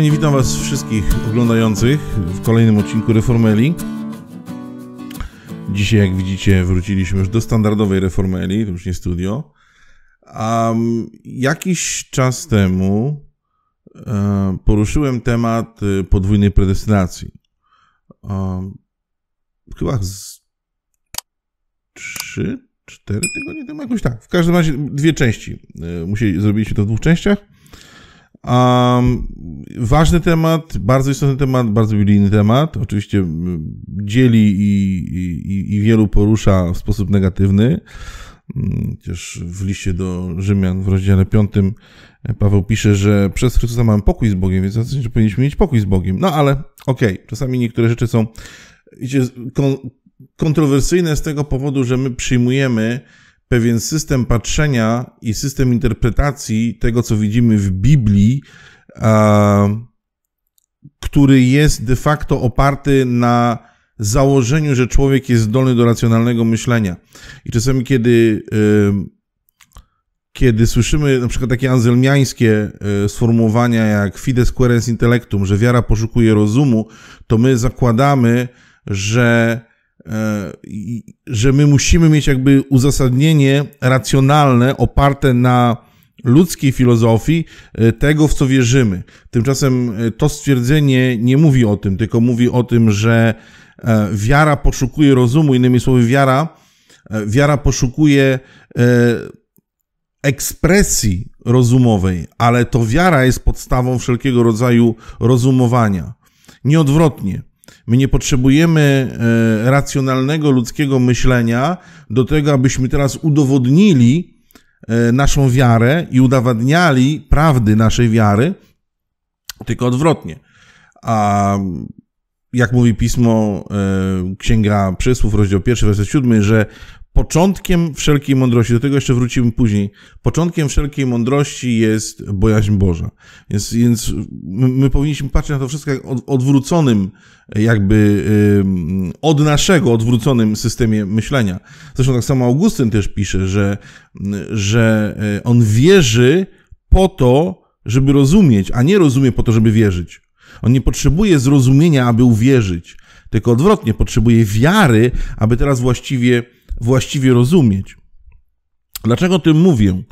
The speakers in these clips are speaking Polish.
Kochani, witam Was wszystkich oglądających w kolejnym odcinku Reformeli. Dzisiaj, jak widzicie, wróciliśmy już do standardowej Reformeli, to już nie studio. Um, jakiś czas temu um, poruszyłem temat y, podwójnej predestynacji. Um, chyba z 3, 4 tygodnie temu, jakoś tak. W każdym razie dwie części. Y, Musieli, zrobiliśmy to w dwóch częściach. Um, ważny temat, bardzo istotny temat, bardzo biblijny temat. Oczywiście dzieli i, i, i wielu porusza w sposób negatywny. Chociaż mm, w liście do Rzymian w rozdziale 5 e, Paweł pisze, że przez Chrystusa mamy pokój z Bogiem, więc znaczy, że powinniśmy mieć pokój z Bogiem. No ale okej, okay, czasami niektóre rzeczy są kontrowersyjne z tego powodu, że my przyjmujemy pewien system patrzenia i system interpretacji tego, co widzimy w Biblii, który jest de facto oparty na założeniu, że człowiek jest zdolny do racjonalnego myślenia. I czasami, kiedy, kiedy słyszymy na przykład takie anzelmiańskie e, sformułowania jak fides querens intellectum, że wiara poszukuje rozumu, to my zakładamy, że E, że my musimy mieć jakby uzasadnienie racjonalne, oparte na ludzkiej filozofii e, tego, w co wierzymy. Tymczasem e, to stwierdzenie nie mówi o tym, tylko mówi o tym, że wiara poszukuje rozumu, innymi słowy, wiara, wiara poszukuje ekspresji rozumowej, ale to wiara jest podstawą wszelkiego rodzaju rozumowania. Nieodwrotnie. My nie potrzebujemy e, racjonalnego ludzkiego myślenia do tego, abyśmy teraz udowodnili e, naszą wiarę i udowadniali prawdy naszej wiary, tylko odwrotnie. A jak mówi pismo, e, Księga Przysłów, rozdział pierwszy, werset siódmy, że Początkiem wszelkiej mądrości, do tego jeszcze wrócimy później, początkiem wszelkiej mądrości jest bojaźń Boża. Więc, więc my powinniśmy patrzeć na to wszystko jak od, odwróconym, jakby yy, od naszego odwróconym systemie myślenia. Zresztą tak samo Augustyn też pisze, że, że e, on wierzy po to, żeby rozumieć, a nie rozumie po to, żeby wierzyć. On nie potrzebuje zrozumienia, aby uwierzyć, tylko odwrotnie, potrzebuje wiary, aby teraz właściwie właściwie rozumieć. Dlaczego o tym mówię?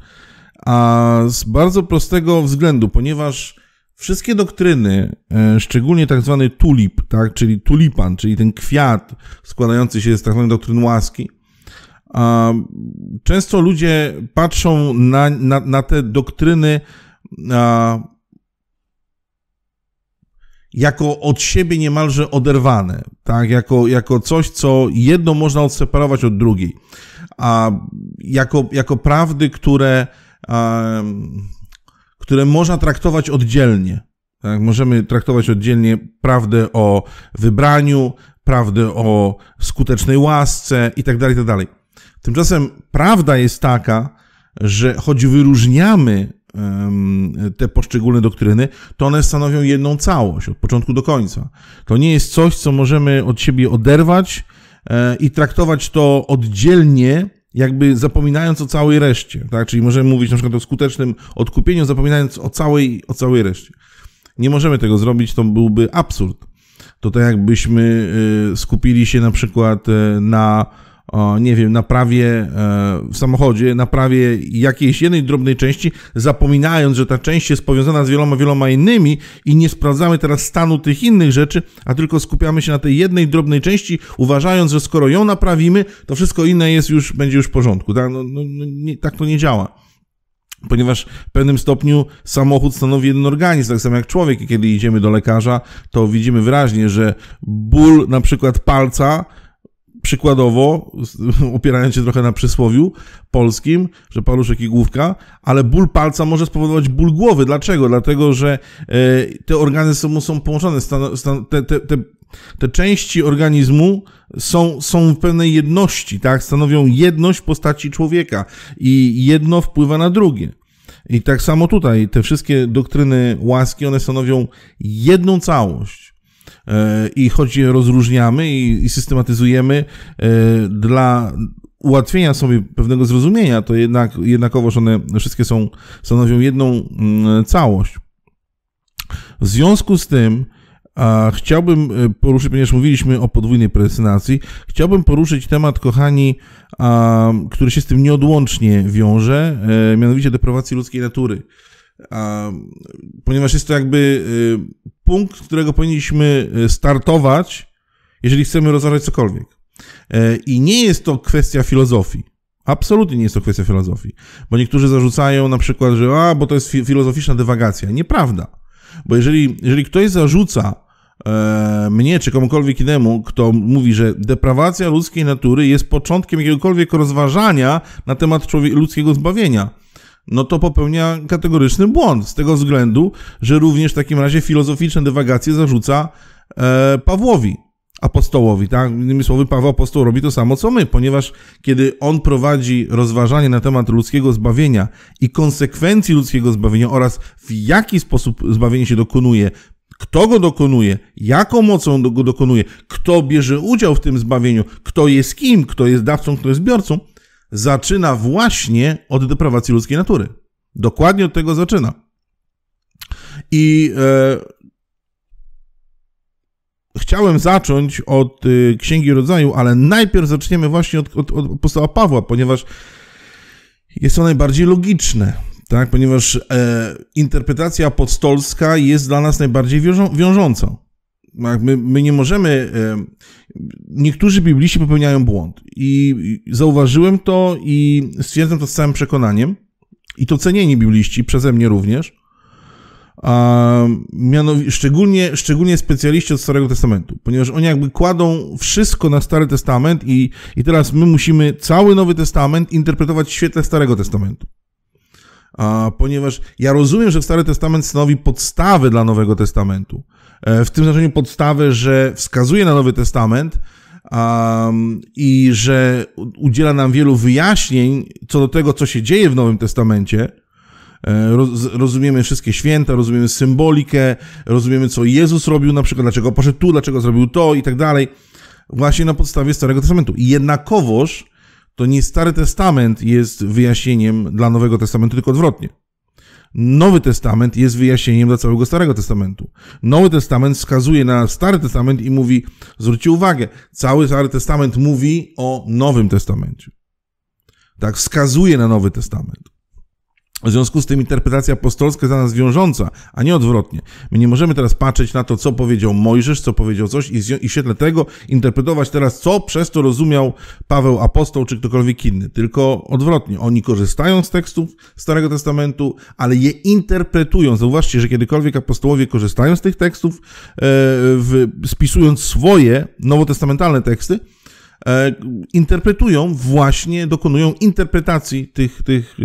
A z bardzo prostego względu, ponieważ wszystkie doktryny, e, szczególnie tak zwany tulip, tak, czyli tulipan, czyli ten kwiat składający się z tak zwanych doktryn łaski, często ludzie patrzą na, na, na te doktryny jako od siebie niemalże oderwane, tak? jako, jako coś, co jedno można odseparować od drugiej, a jako, jako prawdy, które, um, które można traktować oddzielnie. Tak? Możemy traktować oddzielnie prawdę o wybraniu, prawdę o skutecznej łasce itd. Tak itd. Tak Tymczasem prawda jest taka, że choć wyróżniamy te poszczególne doktryny, to one stanowią jedną całość od początku do końca. To nie jest coś, co możemy od siebie oderwać e, i traktować to oddzielnie, jakby zapominając o całej reszcie. Tak? Czyli możemy mówić na przykład o skutecznym odkupieniu, zapominając o całej, o całej reszcie. Nie możemy tego zrobić, to byłby absurd. To tak jakbyśmy e, skupili się na przykład e, na o, nie wiem, naprawie e, w samochodzie, naprawie jakiejś jednej drobnej części, zapominając, że ta część jest powiązana z wieloma, wieloma innymi i nie sprawdzamy teraz stanu tych innych rzeczy, a tylko skupiamy się na tej jednej drobnej części, uważając, że skoro ją naprawimy, to wszystko inne jest już, będzie już w porządku. Tak, no, no, no nie, tak to nie działa. Ponieważ w pewnym stopniu samochód stanowi jeden organizm, tak samo jak człowiek. I kiedy idziemy do lekarza, to widzimy wyraźnie, że ból na przykład palca przykładowo, opierając się trochę na przysłowiu polskim, że paluszek i główka, ale ból palca może spowodować ból głowy. Dlaczego? Dlatego, że e, te organy są, są połączone, te, te, te te części organizmu są, są w pewnej jedności, tak? Stanowią jedność w postaci człowieka i jedno wpływa na drugie. I tak samo tutaj, te wszystkie doktryny łaski, one stanowią jedną całość i choć je rozróżniamy i systematyzujemy e, dla ułatwienia sobie pewnego zrozumienia, to jednak, jednakowoż one wszystkie są, stanowią jedną mm, całość. W związku z tym a, chciałbym e, poruszyć, ponieważ mówiliśmy o podwójnej predestynacji, chciałbym poruszyć temat, kochani, a, który się z tym nieodłącznie wiąże, e, mianowicie deprowacji ludzkiej natury. A, ponieważ jest to jakby e, punkt, z którego powinniśmy e, startować, jeżeli chcemy rozważać cokolwiek. E, I nie jest to kwestia filozofii. Absolutnie nie jest to kwestia filozofii. Bo niektórzy zarzucają na przykład, że a, bo to jest filozoficzna dywagacja. Nieprawda. Bo jeżeli, jeżeli ktoś zarzuca e, mnie czy komukolwiek innemu, kto mówi, że deprawacja ludzkiej natury jest początkiem jakiegokolwiek rozważania na temat ludzkiego zbawienia, no to popełnia kategoryczny błąd z tego względu, że również w takim razie filozoficzne dywagacje zarzuca e, Pawłowi, apostołowi, tak? Innymi słowy, Paweł apostoł robi to samo co my, ponieważ kiedy on prowadzi rozważanie na temat ludzkiego zbawienia i konsekwencji ludzkiego zbawienia oraz w jaki sposób zbawienie się dokonuje, kto go dokonuje, jaką mocą go dokonuje, kto bierze udział w tym zbawieniu, kto jest kim, kto jest dawcą, kto jest biorcą, zaczyna właśnie od deprawacji ludzkiej natury. Dokładnie od tego zaczyna. I e, chciałem zacząć od y, Księgi Rodzaju, ale najpierw zaczniemy właśnie od, od, od Pawła, ponieważ jest to najbardziej logiczne, tak? ponieważ e, interpretacja apostolska jest dla nas najbardziej wiążą, My, my nie możemy. Niektórzy bibliści popełniają błąd. I zauważyłem to i stwierdzam to z całym przekonaniem. I to cenieni bibliści, przeze mnie również. A mianowicie, szczególnie, szczególnie specjaliści od Starego Testamentu, ponieważ oni jakby kładą wszystko na Stary Testament i, i teraz my musimy cały Nowy Testament interpretować w świetle Starego Testamentu. A, ponieważ ja rozumiem, że Stary Testament stanowi podstawę dla Nowego Testamentu, E, w tym znaczeniu podstawę, że wskazuje na Nowy Testament um, i że udziela nam wielu wyjaśnień co do tego, co się dzieje w Nowym Testamencie. E, rozumiemy wszystkie święta, rozumiemy symbolikę, rozumiemy, co Jezus robił, na przykład dlaczego poszedł tu, dlaczego zrobił to i tak dalej, właśnie na podstawie Starego Testamentu. Jednakowoż to nie Stary Testament jest wyjaśnieniem dla Nowego Testamentu, tylko odwrotnie. Nowy Testament jest wyjaśnieniem dla całego Starego Testamentu. Nowy Testament wskazuje na Stary Testament i mówi, zwróćcie uwagę, cały Stary Testament mówi o Nowym Testamencie. Tak, wskazuje na Nowy Testament. W związku z tym interpretacja apostolska jest dla nas wiążąca, a nie odwrotnie. My nie możemy teraz patrzeć na to, co powiedział Mojżesz, co powiedział coś i, w świetle tego interpretować teraz, co przez to rozumiał Paweł apostoł czy ktokolwiek inny. Tylko odwrotnie. Oni korzystają z tekstów Starego Testamentu, ale je interpretują. Zauważcie, że kiedykolwiek apostołowie korzystają z tych tekstów, e, spisując swoje nowotestamentalne teksty, E, interpretują właśnie, dokonują interpretacji tych, tych,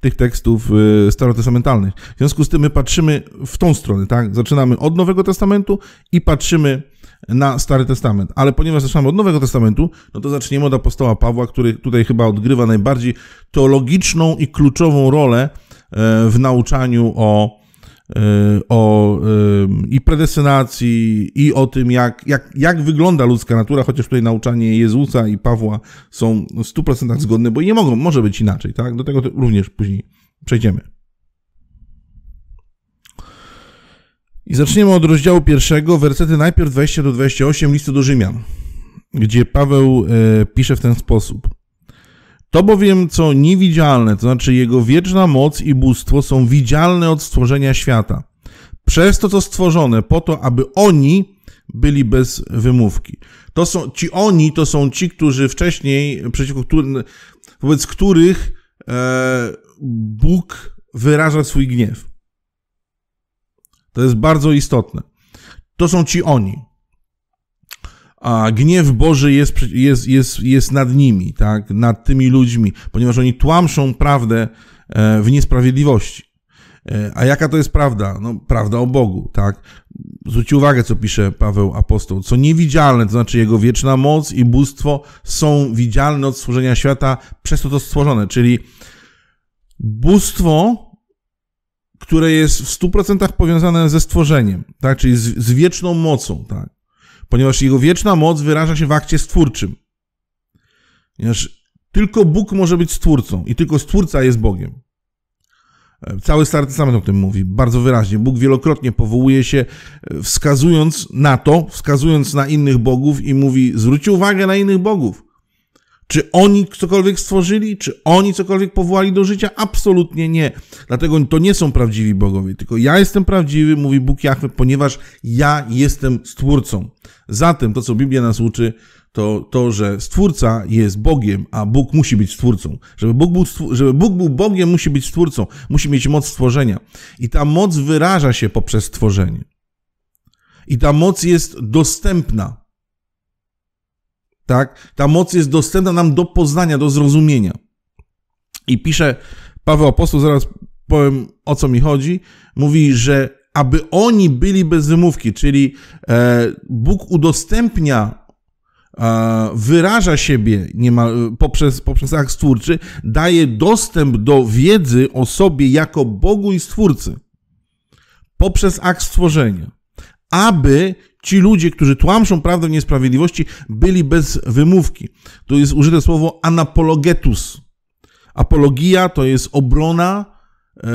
tych tekstów e, starotestamentalnych. W związku z tym my patrzymy w tą stronę, tak? Zaczynamy od Nowego Testamentu i patrzymy na Stary Testament. Ale ponieważ zaczynamy od Nowego Testamentu, no to zaczniemy od apostoła Pawła, który tutaj chyba odgrywa najbardziej teologiczną i kluczową rolę e, w nauczaniu o Y, o y, i predestynacji, i o tym, jak, jak, jak wygląda ludzka natura, chociaż tutaj nauczanie Jezusa i Pawła są w 100% zgodne, bo nie mogą, może być inaczej, tak? Do tego również później przejdziemy. I zaczniemy od rozdziału pierwszego, wersety najpierw 20 do 28 listu do Rzymian, gdzie Paweł y, pisze w ten sposób. To bowiem, co niewidzialne, to znaczy jego wieczna moc i bóstwo są widzialne od stworzenia świata. Przez to, co stworzone, po to, aby oni byli bez wymówki. To są, ci oni to są ci, którzy wcześniej, przeciwko, wobec których e, Bóg wyraża swój gniew. To jest bardzo istotne. To są ci oni a gniew Boży jest, jest, jest, jest nad nimi, tak? nad tymi ludźmi, ponieważ oni tłamszą prawdę e, w niesprawiedliwości. E, a jaka to jest prawda? No, prawda o Bogu, tak? Zwróćcie uwagę, co pisze Paweł Apostoł. Co niewidzialne, to znaczy jego wieczna moc i bóstwo są widzialne od stworzenia świata, przez to to stworzone, czyli bóstwo, które jest w 100% powiązane ze stworzeniem, tak? Czyli z, z wieczną mocą, tak? ponieważ jego wieczna moc wyraża się w akcie stwórczym. Ponieważ tylko Bóg może być stwórcą i tylko stwórca jest Bogiem. E, cały Stary Testament o tym mówi bardzo wyraźnie. Bóg wielokrotnie powołuje się, e, wskazując na to, wskazując na innych bogów i mówi: zwróćcie uwagę na innych bogów. Czy oni cokolwiek stworzyli? Czy oni cokolwiek powołali do życia? Absolutnie nie. Dlatego to nie są prawdziwi bogowie, tylko ja jestem prawdziwy, mówi Bóg Jahwe, ponieważ ja jestem stwórcą. Zatem to, co Biblia nas uczy, to to, że Stwórca jest Bogiem, a Bóg musi być Stwórcą. Żeby Bóg, był, żeby Bóg był Bogiem, musi być Stwórcą, musi mieć moc stworzenia. I ta moc wyraża się poprzez stworzenie. I ta moc jest dostępna. Tak? Ta moc jest dostępna nam do poznania, do zrozumienia. I pisze Paweł Apostoł, zaraz powiem o co mi chodzi, mówi, że aby oni byli bez wymówki, czyli e, Bóg udostępnia e, wyraża siebie niemal e, poprzez, poprzez akt stwórczy, daje dostęp do wiedzy o sobie jako Bogu i Stwórcy poprzez akt stworzenia, aby ci ludzie, którzy tłamszą prawdę niesprawiedliwości, byli bez wymówki. Tu jest użyte słowo anapologetus. Apologia to jest obrona, E,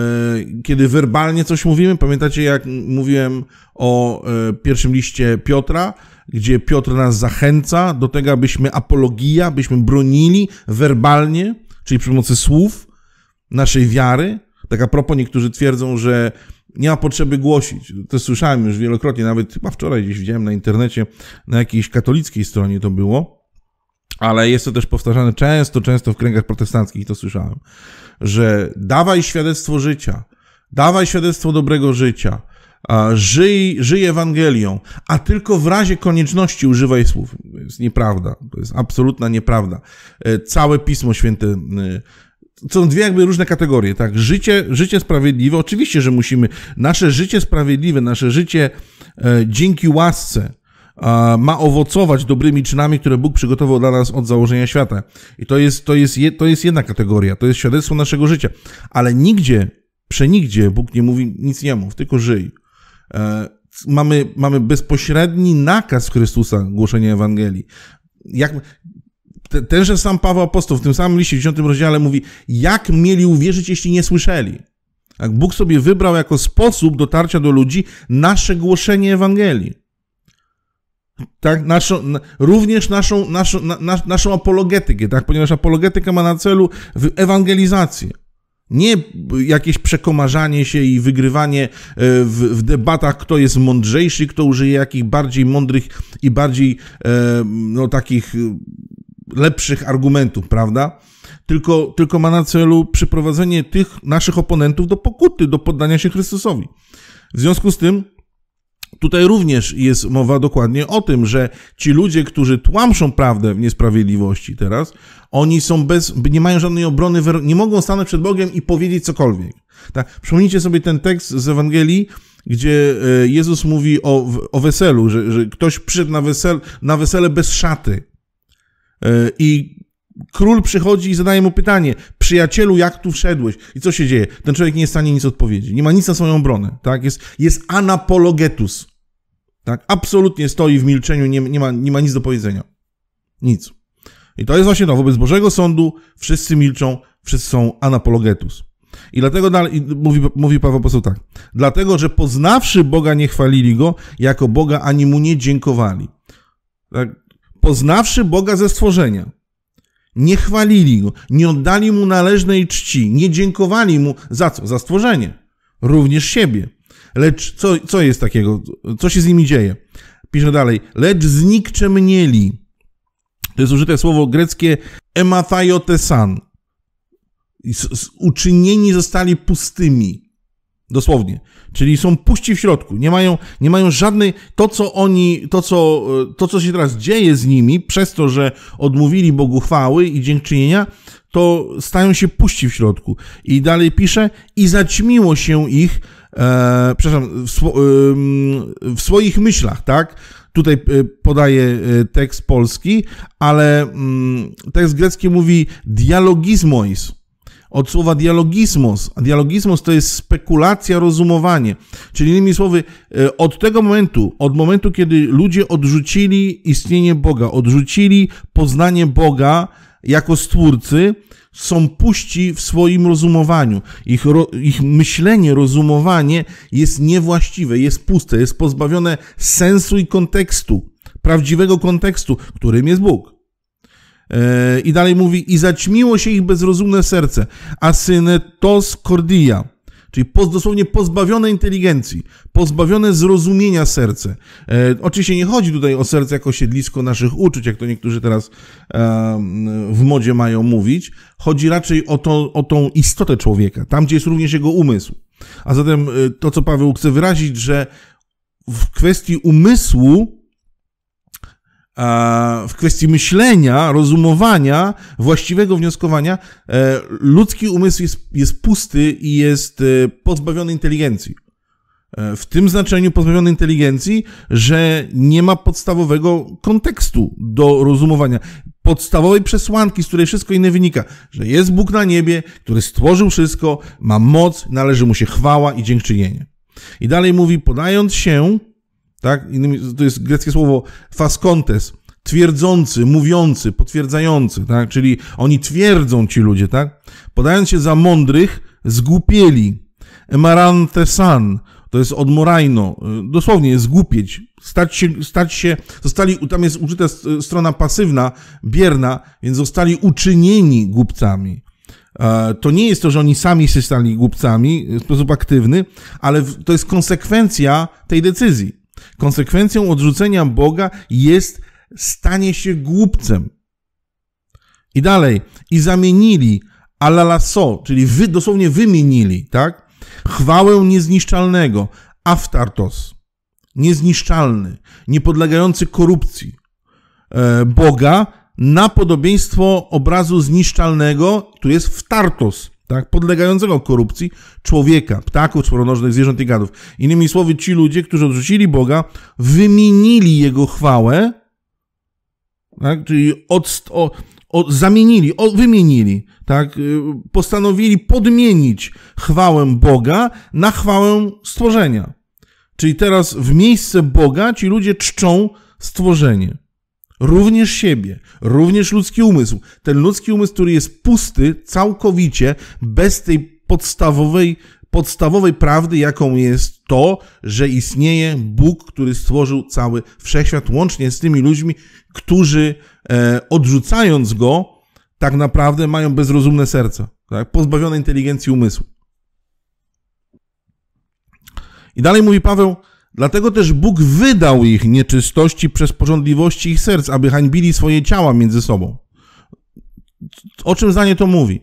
kiedy werbalnie coś mówimy. Pamiętacie, jak mówiłem o e, pierwszym liście Piotra, gdzie Piotr nas zachęca do tego, abyśmy apologia, byśmy bronili werbalnie, czyli przy pomocy słów naszej wiary. Tak a propos, niektórzy twierdzą, że nie ma potrzeby głosić. To słyszałem już wielokrotnie, nawet chyba wczoraj gdzieś widziałem na internecie, na jakiejś katolickiej stronie to było ale jest to też powtarzane często, często w kręgach protestanckich to słyszałem, że dawaj świadectwo życia, dawaj świadectwo dobrego życia, żyj, żyj Ewangelią, a tylko w razie konieczności używaj słów. To jest nieprawda, to jest absolutna nieprawda. E, całe Pismo Święte e, są dwie jakby różne kategorie, tak? Życie, życie sprawiedliwe, oczywiście, że musimy, nasze życie sprawiedliwe, nasze życie e, dzięki łasce, ma owocować dobrymi czynami, które Bóg przygotował dla nas od założenia świata. I to jest, to jest, to jest jedna kategoria, to jest świadectwo naszego życia. Ale nigdzie, przenigdzie Bóg nie mówi nic nie mów, tylko żyj. E, mamy, mamy bezpośredni nakaz Chrystusa głoszenia Ewangelii. Jak, tenże sam Paweł Apostoł w tym samym liście, w 10 rozdziale mówi, jak mieli uwierzyć, jeśli nie słyszeli? Bóg sobie wybrał jako sposób dotarcia do ludzi nasze głoszenie Ewangelii tak, naszą, również naszą, naszą, na, naszą apologetykę, tak, ponieważ apologetyka ma na celu ewangelizację. Nie jakieś przekomarzanie się i wygrywanie e, w, w, debatach, kto jest mądrzejszy, kto użyje jakich bardziej mądrych i bardziej e, no, takich e, lepszych argumentów, prawda? Tylko, tylko ma na celu przyprowadzenie tych naszych oponentów do pokuty, do poddania się Chrystusowi. W związku z tym Tutaj również jest mowa dokładnie o tym, że ci ludzie, którzy tłamszą prawdę w niesprawiedliwości teraz, oni są bez, nie mają żadnej obrony, nie mogą stanąć przed Bogiem i powiedzieć cokolwiek. Tak? Przypomnijcie sobie ten tekst z Ewangelii, gdzie e, Jezus mówi o, o weselu, że, że ktoś przyszedł na, wesel, na wesele bez szaty. E, I Król przychodzi i zadaje mu pytanie, przyjacielu, jak tu wszedłeś? I co się dzieje? Ten człowiek nie jest w stanie nic odpowiedzieć. Nie ma nic na swoją obronę, tak? Jest, jest anapologetus, tak? Absolutnie stoi w milczeniu, nie, nie, ma, nie ma nic do powiedzenia. Nic. I to jest właśnie to. Wobec Bożego Sądu wszyscy milczą, wszyscy są anapologetus. I dlatego dalej, mówi, mówi Paweł Apostoł tak. Dlatego, że poznawszy Boga, nie chwalili Go, jako Boga ani Mu nie dziękowali. Tak? Poznawszy Boga ze stworzenia nie chwalili go, nie oddali mu należnej czci, nie dziękowali mu za co? Za stworzenie, również siebie. Lecz co, co jest takiego? Co się z nimi dzieje? Pisze dalej. Lecz znikczemnieli. To jest użyte słowo greckie emathaiotesan. Uczynieni zostali pustymi. Dosłownie. Czyli są puści w środku. Nie mają, nie mają żadnej. To, co oni, to co, e, to, co się teraz dzieje z nimi, przez to, że odmówili Bogu chwały i dziękczynienia, to stają się puści w środku. I dalej pisze, i zaćmiło się ich, e, przepraszam, w, e, w swoich myślach, tak? Tutaj e, podaje tekst polski, ale mm, tekst grecki mówi dialogismois od słowa dialogismos. A to jest spekulacja, rozumowanie. Czyli innymi słowy, e, od tego momentu, od momentu, kiedy ludzie odrzucili istnienie Boga, odrzucili poznanie Boga jako stwórcy, są puści w swoim rozumowaniu. Ich, ro, ich myślenie, rozumowanie jest niewłaściwe, jest puste, jest pozbawione sensu i kontekstu, prawdziwego kontekstu, którym jest Bóg. E, I dalej mówi, i zaćmiło się ich bezrozumne serce, a synetos cordia, czyli dosłownie pozbawione inteligencji, pozbawione zrozumienia serce. E, oczywiście nie chodzi tutaj o serce jako siedlisko naszych uczuć, jak to niektórzy teraz w modzie mają mówić. Chodzi raczej o, to, o tą istotę człowieka, tam gdzie jest również jego umysł. A zatem e, to, co Paweł chce wyrazić, że w kwestii umysłu E, w kwestii myślenia, rozumowania, właściwego wnioskowania, e, ludzki umysł jest, jest pusty i jest e, pozbawiony inteligencji. W tym znaczeniu pozbawiony inteligencji, że nie ma podstawowego kontekstu do rozumowania, podstawowej przesłanki, z której wszystko inne wynika, że jest Bóg na niebie, który stworzył wszystko, ma moc, należy mu się chwała i dziękczynienie. I dalej mówi, podając się, tak? Innymi, to jest greckie słowo faskontes, twierdzący, mówiący, potwierdzający, tak? Czyli oni twierdzą ci ludzie, tak? Podając się za mądrych, zgłupieli. Emarantesan, to jest odmorajno, y, dosłownie zgłupieć, stać się, stać się, zostali, tam jest użyta strona pasywna, bierna, więc zostali uczynieni głupcami. E, to nie jest to, że oni sami się stali głupcami y, w sposób aktywny, ale to jest konsekwencja tej decyzji. Konsekwencją odrzucenia Boga jest stanie się głupcem. I dalej, i zamienili alalaso, czyli wy, dosłownie wymienili, tak? Chwałę niezniszczalnego, aftartos, niezniszczalny, niepodlegający korupcji e, Boga na podobieństwo obrazu zniszczalnego, tu jest wtartos, tak, podlegającego korupcji człowieka, ptaków, czworonożnych zwierząt i gadów. Innymi słowy, ci ludzie, którzy odrzucili Boga, wymienili Jego chwałę, tak, czyli od, o, o, zamienili, o, wymienili, tak, y, postanowili podmienić chwałę Boga na chwałę stworzenia. Czyli teraz w miejsce Boga ci ludzie czczą stworzenie. Również siebie, również ludzki umysł. Ten ludzki umysł, który jest pusty całkowicie, bez tej podstawowej, podstawowej prawdy, jaką jest to, że istnieje Bóg, który stworzył cały wszechświat, łącznie z tymi ludźmi, którzy e, odrzucając go, tak naprawdę mają bezrozumne serca, tak? pozbawione inteligencji umysłu. I dalej mówi Paweł, Dlatego też Bóg wydał ich nieczystości przez porządliwości ich serc, aby hańbili swoje ciała między sobą. O czym zdanie to mówi?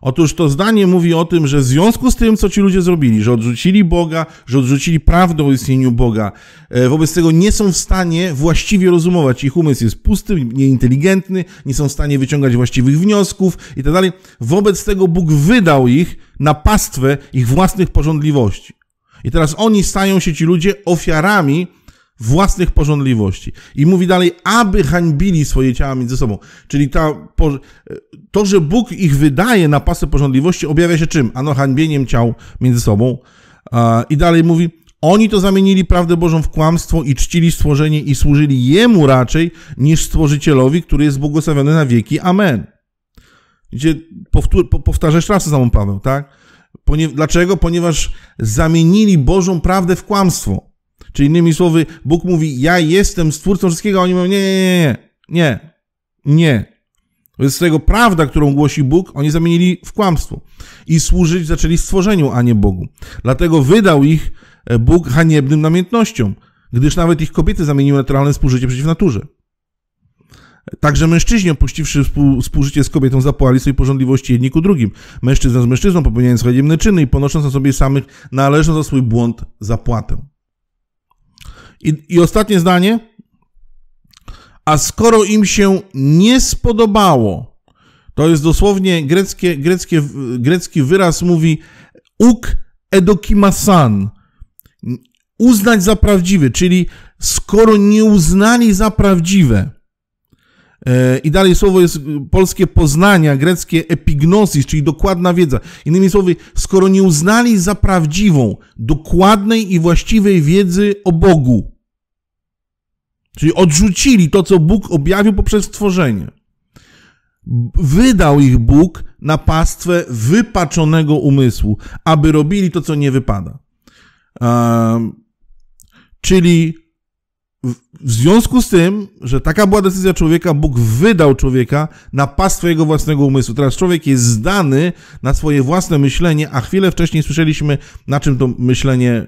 Otóż to zdanie mówi o tym, że w związku z tym, co ci ludzie zrobili, że odrzucili Boga, że odrzucili prawdę o istnieniu Boga, e, wobec tego nie są w stanie właściwie rozumować. Ich umysł jest pusty, nieinteligentny, nie są w stanie wyciągać właściwych wniosków i tak dalej. Wobec tego Bóg wydał ich na pastwę ich własnych porządliwości. I teraz oni stają się ci ludzie ofiarami własnych porządliwości. I mówi dalej, aby hańbili swoje ciała między sobą. Czyli ta, to, że Bóg ich wydaje na pasę porządliwości, objawia się czym? Ano hańbieniem ciał między sobą. I dalej mówi, oni to zamienili prawdę Bożą w kłamstwo i czcili stworzenie i służyli Jemu raczej niż Stworzycielowi, który jest błogosławiony na wieki. Amen. Gdzie powtór, powtarza jeszcze raz samą Paweł, tak? dlaczego? Ponieważ zamienili Bożą prawdę w kłamstwo. Czyli innymi słowy, Bóg mówi, ja jestem stwórcą wszystkiego, a oni mówią, nie, nie, nie, nie, nie. Wobec tego prawda, którą głosi Bóg, oni zamienili w kłamstwo. I służyć zaczęli stworzeniu, a nie Bogu. Dlatego wydał ich e, Bóg haniebnym namiętnościom, gdyż nawet ich kobiety zamieniły naturalne współżycie przeciw naturze. Także mężczyźni, opuściwszy współ, współżycie z kobietą, zapłali sobie porządliwości jedni ku drugim. Mężczyzna z mężczyzną, popełniając haniebne czyny i ponosząc na sobie samych należną za swój błąd zapłatę. I, I ostatnie zdanie. A skoro im się nie spodobało, to jest dosłownie greckie, greckie, grecki wyraz mówi uk edokimasan. Uznać za prawdziwy, czyli skoro nie uznali za prawdziwe, E, I dalej słowo jest y, polskie poznania, greckie epignosis, czyli dokładna wiedza. Innymi słowy, skoro nie uznali za prawdziwą, dokładnej i właściwej wiedzy o Bogu, czyli odrzucili to, co Bóg objawił poprzez stworzenie, wydał ich Bóg na pastwę wypaczonego umysłu, aby robili to, co nie wypada. Um, czyli w związku z tym, że taka była decyzja człowieka, Bóg wydał człowieka na pastwę jego własnego umysłu. Teraz człowiek jest zdany na swoje własne myślenie, a chwilę wcześniej słyszeliśmy, na czym to myślenie,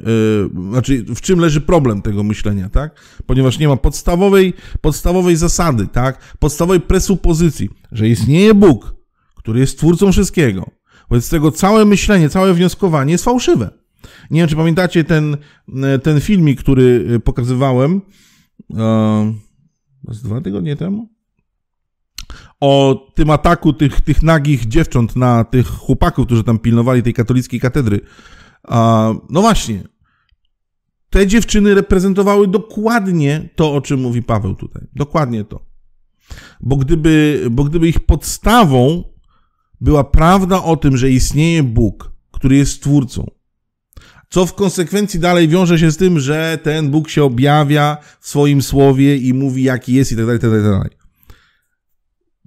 yy, znaczy w czym leży problem tego myślenia, tak? Ponieważ nie ma podstawowej, podstawowej zasady, tak? Podstawowej presupozycji, że istnieje Bóg, który jest twórcą wszystkiego. Wobec tego całe myślenie, całe wnioskowanie jest fałszywe. Nie wiem, czy pamiętacie ten, e, ten filmik, który e, pokazywałem e, z dwa tygodnie temu? O tym ataku tych, tych nagich dziewcząt na tych chłopaków, którzy tam pilnowali tej katolickiej katedry. E, no właśnie. Te dziewczyny reprezentowały dokładnie to, o czym mówi Paweł tutaj. Dokładnie to. Bo gdyby, bo gdyby ich podstawą była prawda o tym, że istnieje Bóg, który jest twórcą, co w konsekwencji dalej wiąże się z tym, że ten Bóg się objawia w swoim słowie i mówi, jaki jest i tak dalej, tak, tak dalej.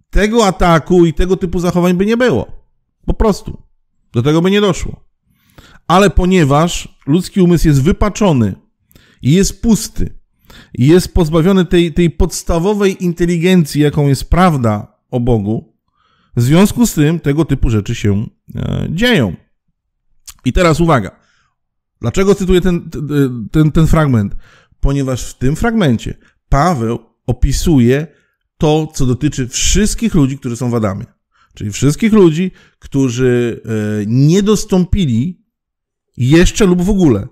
Tego ataku i tego typu zachowań by nie było. Po prostu. Do tego by nie doszło. Ale ponieważ ludzki umysł jest wypaczony i jest pusty, i jest pozbawiony tej, tej podstawowej inteligencji, jaką jest prawda o Bogu, w związku z tym tego typu rzeczy się e, dzieją. I teraz uwaga. Dlaczego cytuję ten, y, ten, ten fragment? Ponieważ w tym fragmencie Paweł opisuje to, co dotyczy wszystkich ludzi, którzy są w Adamie. Czyli wszystkich ludzi, którzy e, nie dostąpili jeszcze lub w ogóle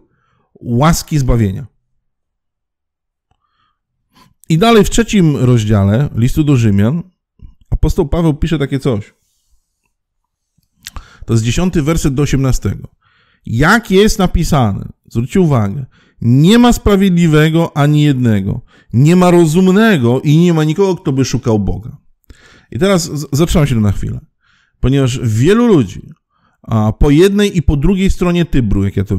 łaski zbawienia. I dalej w trzecim rozdziale listu do Rzymian apostoł Paweł pisze takie coś. To jest dziesiąty werset do osiemnastego. Jak jest napisane, zwróćcie uwagę, nie ma sprawiedliwego ani jednego, nie ma rozumnego i nie ma nikogo, kto by szukał Boga. I teraz zatrzymam się na chwilę, ponieważ wielu ludzi a, po jednej i po drugiej stronie Tybru, jak ja to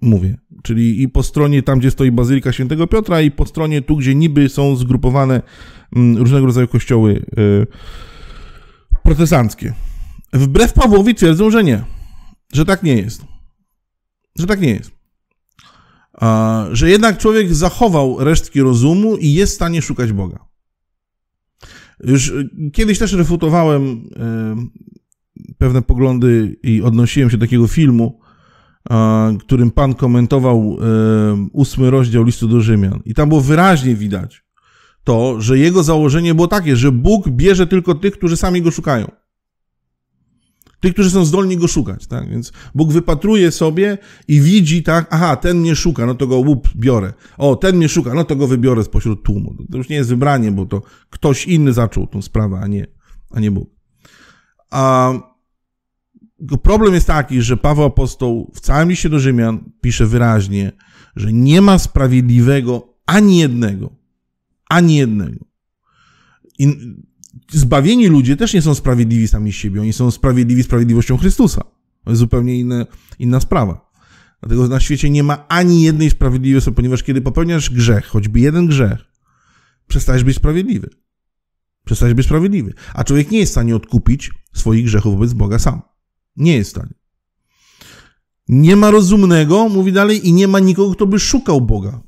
mówię, czyli i po stronie tam, gdzie stoi Bazylika Świętego Piotra, i po stronie tu, gdzie niby są zgrupowane mm, różnego rodzaju kościoły y, protestanckie. Wbrew Pawłowi twierdzą, że nie, że tak nie jest że tak nie jest. że jednak człowiek zachował resztki rozumu i jest w stanie szukać Boga. Już y, kiedyś też refutowałem y, pewne poglądy i odnosiłem się do takiego filmu, którym Pan komentował y, ósmy rozdział listu do Rzymian. I tam było wyraźnie widać to, że jego założenie było takie, że Bóg bierze tylko tych, którzy sami go szukają. Tych, którzy są zdolni go szukać, tak? Więc Bóg wypatruje sobie i widzi, tak, aha, ten mnie szuka, no to go łup, biorę. O, ten mnie szuka, no to go wybiorę spośród tłumu. To już nie jest wybranie, bo to ktoś inny zaczął tą sprawę, a nie, a nie Bóg. A problem jest taki, że Paweł Apostoł w całym liście do Rzymian pisze wyraźnie, że nie ma sprawiedliwego ani jednego. Ani jednego. I zbawieni ludzie też nie są sprawiedliwi sami z siebie, oni są sprawiedliwi sprawiedliwością Chrystusa. To jest zupełnie inne, inna sprawa. Dlatego na świecie nie ma ani jednej sprawiedliwej osoby, ponieważ kiedy popełniasz grzech, choćby jeden grzech, przestajesz być sprawiedliwy. Przestajesz być sprawiedliwy. A człowiek nie jest w stanie odkupić swoich grzechów wobec Boga sam. Nie jest w stanie. Nie ma rozumnego, mówi dalej, i nie ma nikogo, kto by szukał Boga.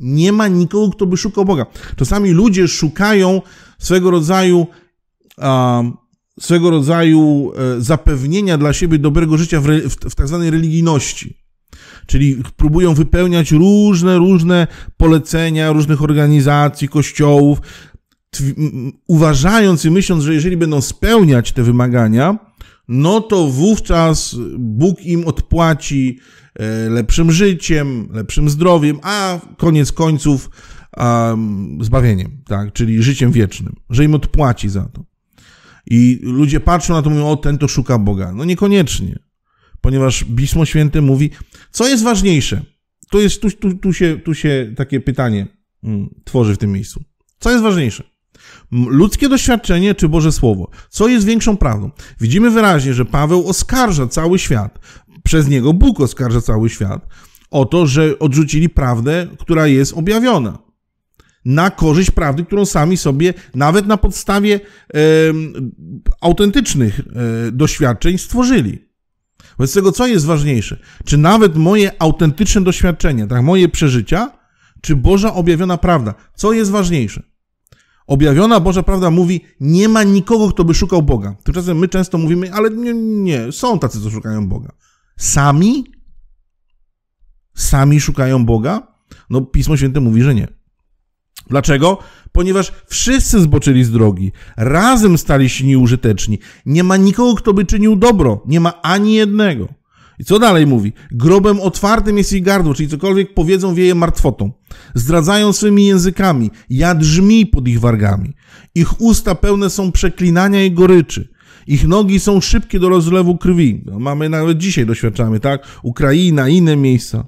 Nie ma nikogo, kto by szukał Boga. Czasami ludzie szukają swego rodzaju um, swego rodzaju e, zapewnienia dla siebie dobrego życia w, re, w, w tak zwanej religijności. Czyli próbują wypełniać różne, różne polecenia różnych organizacji, kościołów, uważając i myśląc, że jeżeli będą spełniać te wymagania, no to wówczas Bóg im odpłaci e, lepszym życiem, lepszym zdrowiem, a koniec końców um, zbawieniem, tak? czyli życiem wiecznym, że im odpłaci za to. I ludzie patrzą na to, mówią, o ten to szuka Boga. No niekoniecznie, ponieważ Pismo Święte mówi, co jest ważniejsze? To jest, tu, tu, tu, się, tu się takie pytanie mm, tworzy w tym miejscu. Co jest ważniejsze? ludzkie doświadczenie czy Boże Słowo? Co jest większą prawdą? Widzimy wyraźnie, że Paweł oskarża cały świat, przez niego Bóg oskarża cały świat o to, że odrzucili prawdę, która jest objawiona. Na korzyść prawdy, którą sami sobie, nawet na podstawie e, autentycznych e, doświadczeń, stworzyli. Wobec tego, co jest ważniejsze? Czy nawet moje autentyczne doświadczenie, tak, moje przeżycia, czy Boża objawiona prawda? Co jest ważniejsze? Objawiona Boża prawda mówi, nie ma nikogo, kto by szukał Boga. Tymczasem my często mówimy, ale nie, nie, są tacy, co szukają Boga. Sami? Sami szukają Boga? No, Pismo Święte mówi, że nie. Dlaczego? Ponieważ wszyscy zboczyli z drogi, razem stali się nieużyteczni. Nie ma nikogo, kto by czynił dobro, nie ma ani jednego. I co dalej mówi? Grobem otwartym jest ich gardło, czyli cokolwiek powiedzą wieje martwotą. Zdradzają swymi językami, jadrzmi żmi pod ich wargami. Ich usta pełne są przeklinania i goryczy. Ich nogi są szybkie do rozlewu krwi. No, mamy nawet dzisiaj doświadczamy, tak? Ukraina, inne miejsca.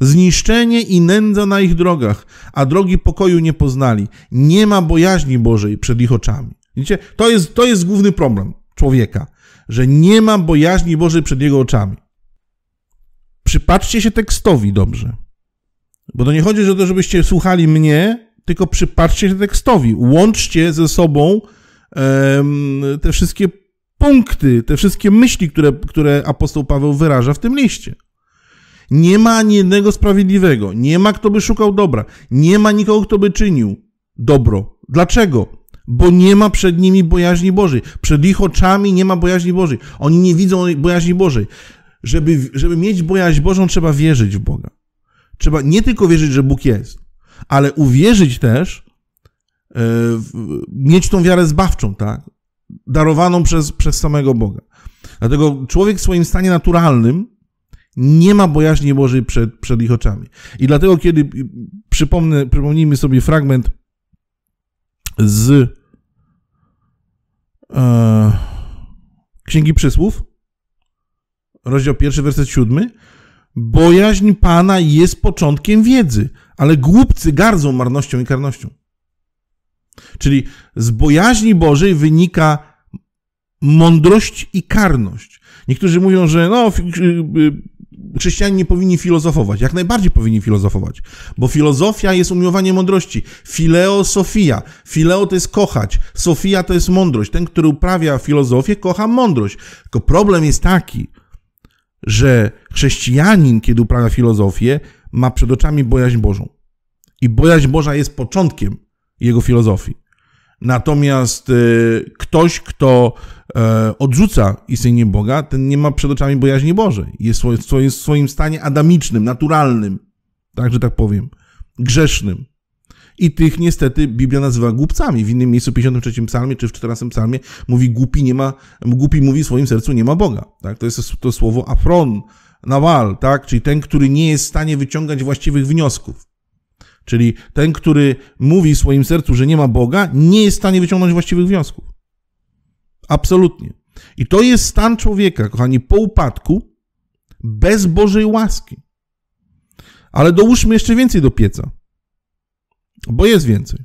Zniszczenie i nędza na ich drogach, a drogi pokoju nie poznali. Nie ma bojaźni Bożej przed ich oczami. Widzicie? To jest, to jest główny problem człowieka że nie ma bojaźni Bożej przed jego oczami. Przypatrzcie się tekstowi dobrze. Bo to nie chodzi o to, żebyście słuchali mnie, tylko przypatrzcie się tekstowi. Łączcie ze sobą um, te wszystkie punkty, te wszystkie myśli, które, które apostoł Paweł wyraża w tym liście. Nie ma ani jednego sprawiedliwego, nie ma kto by szukał dobra, nie ma nikogo, kto by czynił dobro. Dlaczego? bo nie ma przed nimi bojaźni Bożej. Przed ich oczami nie ma bojaźni Bożej. Oni nie widzą bojaźni Bożej. Żeby, żeby mieć bojaźń Bożą, trzeba wierzyć w Boga. Trzeba nie tylko wierzyć, że Bóg jest, ale uwierzyć też, yy, mieć tą wiarę zbawczą, tak? Darowaną przez, przez samego Boga. Dlatego człowiek w swoim stanie naturalnym nie ma bojaźni Bożej przed, przed ich oczami. I dlatego, kiedy przypomnę, przypomnijmy sobie fragment z e, Księgi Przysłów, rozdział pierwszy, werset siódmy. Bojaźń Pana jest początkiem wiedzy, ale głupcy gardzą marnością i karnością. Czyli z bojaźni Bożej wynika mądrość i karność. Niektórzy mówią, że no, chrześcijanie nie powinni filozofować. Jak najbardziej powinni filozofować, bo filozofia jest umiłowanie mądrości. Fileo Sofia. Fileo to jest kochać. Sofia to jest mądrość. Ten, który uprawia filozofię, kocha mądrość. Tylko problem jest taki, że chrześcijanin, kiedy uprawia filozofię, ma przed oczami bojaźń Bożą. I bojaźń Boża jest początkiem jego filozofii. Natomiast y, ktoś, kto e, odrzuca istnienie Boga, ten nie ma przed oczami bojaźni Bożej. Jest w swoim stanie adamicznym, naturalnym, także tak powiem, grzesznym. I tych niestety Biblia nazywa głupcami. W innym miejscu, w 53 psalmie czy w 14 psalmie mówi głupi nie ma, głupi mówi w swoim sercu nie ma Boga. Tak? To jest to słowo afron, nawal, tak? czyli ten, który nie jest w stanie wyciągać właściwych wniosków. Czyli ten, który mówi w swoim sercu, że nie ma Boga, nie jest w stanie wyciągnąć właściwych wniosków. Absolutnie. I to jest stan człowieka, kochani, po upadku, bez Bożej łaski. Ale dołóżmy jeszcze więcej do pieca, bo jest więcej.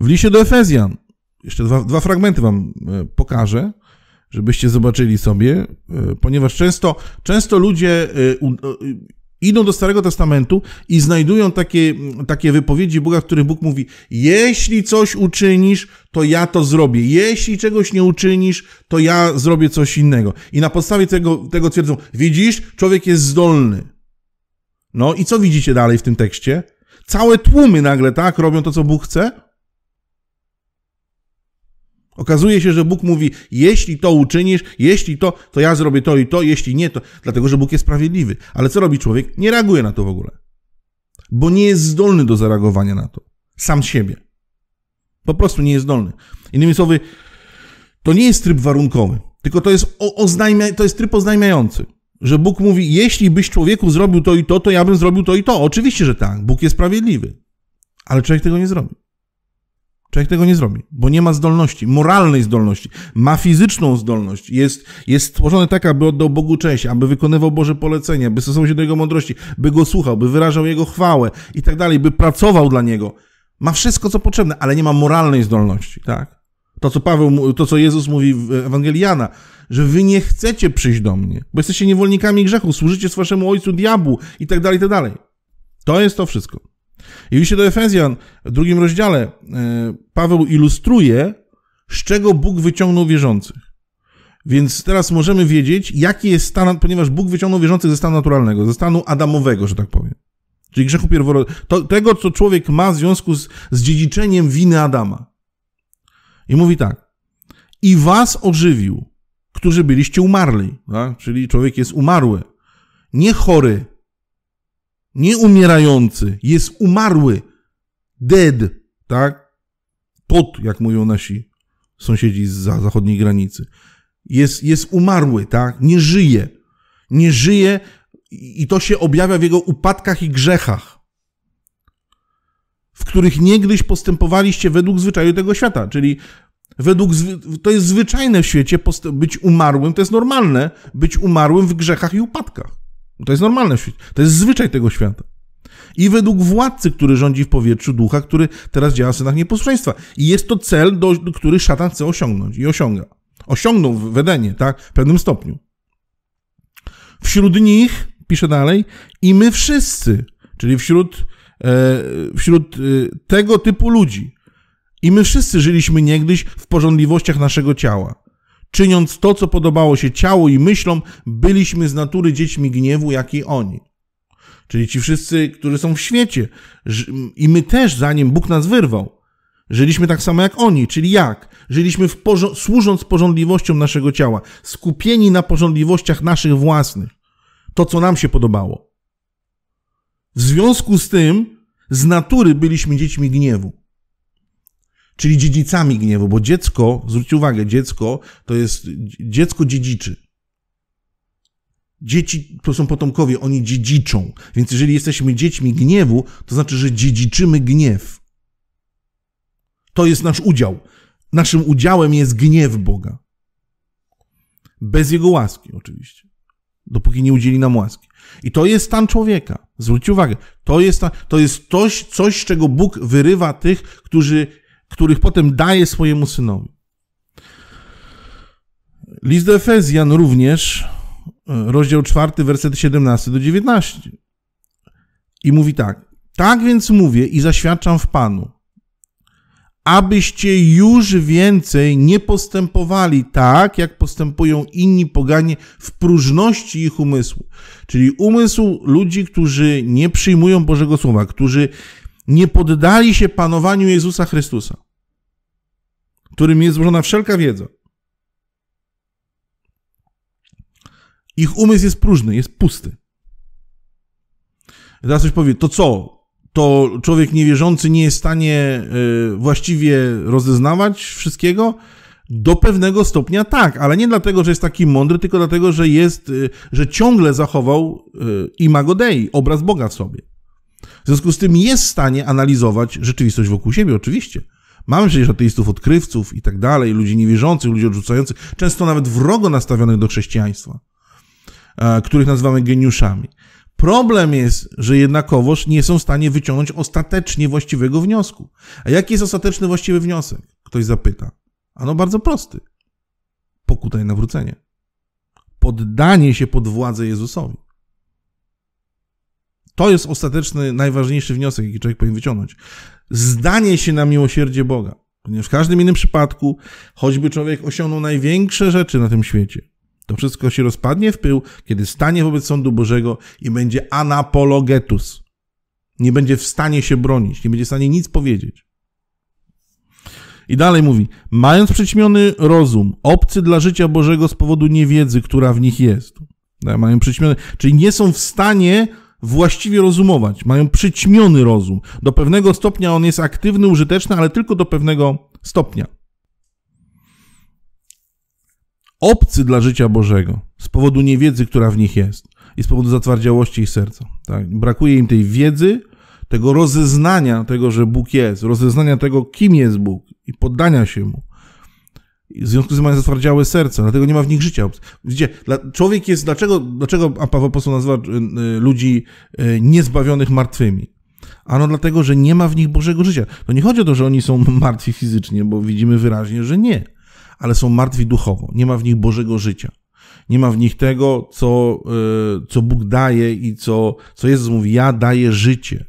W liście do Efezjan, jeszcze dwa, dwa fragmenty wam e, pokażę, żebyście zobaczyli sobie, e, ponieważ często, często ludzie e, idą do Starego Testamentu i znajdują takie, takie wypowiedzi Boga, w których Bóg mówi: Jeśli coś uczynisz, to ja to zrobię. Jeśli czegoś nie uczynisz, to ja zrobię coś innego. I na podstawie tego, tego twierdzą: Widzisz, człowiek jest zdolny. No i co widzicie dalej w tym tekście? Całe tłumy nagle, tak, robią to, co Bóg chce? Okazuje się, że Bóg mówi: Jeśli to uczynisz, jeśli to, to ja zrobię to i to, jeśli nie, to. Dlatego, że Bóg jest sprawiedliwy. Ale co robi człowiek? Nie reaguje na to w ogóle. Bo nie jest zdolny do zareagowania na to. Sam siebie. Po prostu nie jest zdolny. Innymi słowy, to nie jest tryb warunkowy, tylko to jest, o, oznajmia, to jest tryb oznajmiający. Że Bóg mówi: Jeśli byś człowieku zrobił to i to, to ja bym zrobił to i to. Oczywiście, że tak. Bóg jest sprawiedliwy. Ale człowiek tego nie zrobi. Człowiek tego nie zrobi, bo nie ma zdolności, moralnej zdolności, ma fizyczną zdolność, jest, jest stworzony tak, aby oddał Bogu cześć, aby wykonywał Boże polecenia, by stosował się do Jego mądrości, by Go słuchał, by wyrażał Jego chwałę i tak dalej, by pracował dla Niego. Ma wszystko, co potrzebne, ale nie ma moralnej zdolności, tak? To, co Paweł, to, co Jezus mówi w Ewangelii Jana, że wy nie chcecie przyjść do mnie, bo jesteście niewolnikami grzechu, służycie swojemu ojcu diabłu i tak dalej, i tak dalej. To jest to wszystko. I liście do Efezjan w drugim rozdziale e, Paweł ilustruje, z czego Bóg wyciągnął wierzących. Więc teraz możemy wiedzieć, jaki jest stan, ponieważ Bóg wyciągnął wierzących ze stanu naturalnego, ze stanu adamowego, że tak powiem. Czyli grzechu pierworodnego. Tego, co człowiek ma w związku z, z dziedziczeniem winy Adama. I mówi tak. I was ożywił, którzy byliście umarli. Tak? Czyli człowiek jest umarły. Nie chory, nie umierający, jest umarły, dead, tak? pod, jak mówią nasi sąsiedzi z zachodniej granicy. Jest, jest umarły, tak? Nie żyje. Nie żyje i to się objawia w jego upadkach i grzechach, w których niegdyś postępowaliście według zwyczaju tego świata, czyli według, to jest zwyczajne w świecie być umarłym, to jest normalne, być umarłym w grzechach i upadkach. To jest normalne w świecie. To jest zwyczaj tego świata. I według władcy, który rządzi w powietrzu, ducha, który teraz działa w synach nieposłuszeństwa. I jest to cel, do, który szatan chce osiągnąć i osiąga. Osiągnął w Edenie, tak? W pewnym stopniu. Wśród nich, pisze dalej, i my wszyscy, czyli wśród, e, wśród e, tego typu ludzi, i my wszyscy żyliśmy niegdyś w porządliwościach naszego ciała Czyniąc to, co podobało się ciału i myślom, byliśmy z natury dziećmi gniewu, jak i oni. Czyli ci wszyscy, którzy są w świecie. I my też, zanim Bóg nas wyrwał. Żyliśmy tak samo jak oni, czyli jak? Żyliśmy służąc porządliwościom naszego ciała, skupieni na porządliwościach naszych własnych. To, co nam się podobało. W związku z tym, z natury byliśmy dziećmi gniewu czyli dziedzicami gniewu, bo dziecko, zwróćcie uwagę, dziecko to jest, dziecko dziedziczy. Dzieci to są potomkowie, oni dziedziczą. Więc jeżeli jesteśmy dziećmi gniewu, to znaczy, że dziedziczymy gniew. To jest nasz udział. Naszym udziałem jest gniew Boga. Bez Jego łaski, oczywiście. Dopóki nie udzieli nam łaski. I to jest stan człowieka. Zwróćcie uwagę. To jest, to jest coś, coś, z czego Bóg wyrywa tych, którzy których potem daje swojemu synowi. List do Efezjan również, e, rozdział 4, werset 17 do 19. I mówi tak: Tak więc mówię i zaświadczam w Panu, abyście już więcej nie postępowali tak, jak postępują inni poganie w próżności ich umysłu. Czyli umysł ludzi, którzy nie przyjmują Bożego Słowa, którzy nie poddali się panowaniu Jezusa Chrystusa którym jest złożona wszelka wiedza. Ich umysł jest próżny, jest pusty. Teraz coś powie, to co? To człowiek niewierzący nie jest w stanie e, właściwie rozeznawać wszystkiego? Do pewnego stopnia tak, ale nie dlatego, że jest taki mądry, tylko dlatego, że jest, e, że ciągle zachował e, imago Dei, obraz Boga w sobie. W związku z tym jest w stanie analizować rzeczywistość wokół siebie, oczywiście. Mamy przecież ateistów odkrywców i tak dalej, ludzi niewierzących, ludzi odrzucających, często nawet wrogo nastawionych do chrześcijaństwa, e, których nazywamy geniuszami. Problem jest, że jednakowoż nie są w stanie wyciągnąć ostatecznie właściwego wniosku. A jaki jest ostateczny właściwy wniosek? Ktoś zapyta. Ano bardzo prosty. Pokuta i nawrócenie. Poddanie się pod władzę Jezusowi to jest ostateczny, najważniejszy wniosek, jaki człowiek powinien wyciągnąć. Zdanie się na miłosierdzie Boga. Ponieważ w każdym innym przypadku, choćby człowiek osiągnął największe rzeczy na tym świecie, to wszystko się rozpadnie w pył, kiedy stanie wobec sądu Bożego i będzie anapologetus. Nie będzie w stanie się bronić, nie będzie w stanie nic powiedzieć. I dalej mówi: Mając przyćmiony rozum, obcy dla życia Bożego z powodu niewiedzy, która w nich jest. Tak, mają przyćmiony, czyli nie są w stanie właściwie rozumować, mają przyćmiony rozum. Do pewnego stopnia on jest aktywny, użyteczny, ale tylko do pewnego stopnia. Obcy dla życia Bożego z powodu niewiedzy, która w nich jest i z powodu zatwardziałości ich serca. Tak? Brakuje im tej wiedzy, tego rozeznania tego, że Bóg jest, rozeznania tego, kim jest Bóg i poddania się Mu w związku z tym mają zatwardziałe serce, dlatego nie ma w nich życia. Widzicie, człowiek jest, dlaczego, dlaczego Paweł Apostoł nazywa y, y, ludzi y, niezbawionych martwymi? Ano dlatego, że nie ma w nich Bożego życia. To nie chodzi o to, że oni są martwi fizycznie, bo widzimy wyraźnie, że nie, ale są martwi duchowo. Nie ma w nich Bożego życia. Nie ma w nich tego, co, co Bóg daje i co, co Jezus mówi, ja daję życie.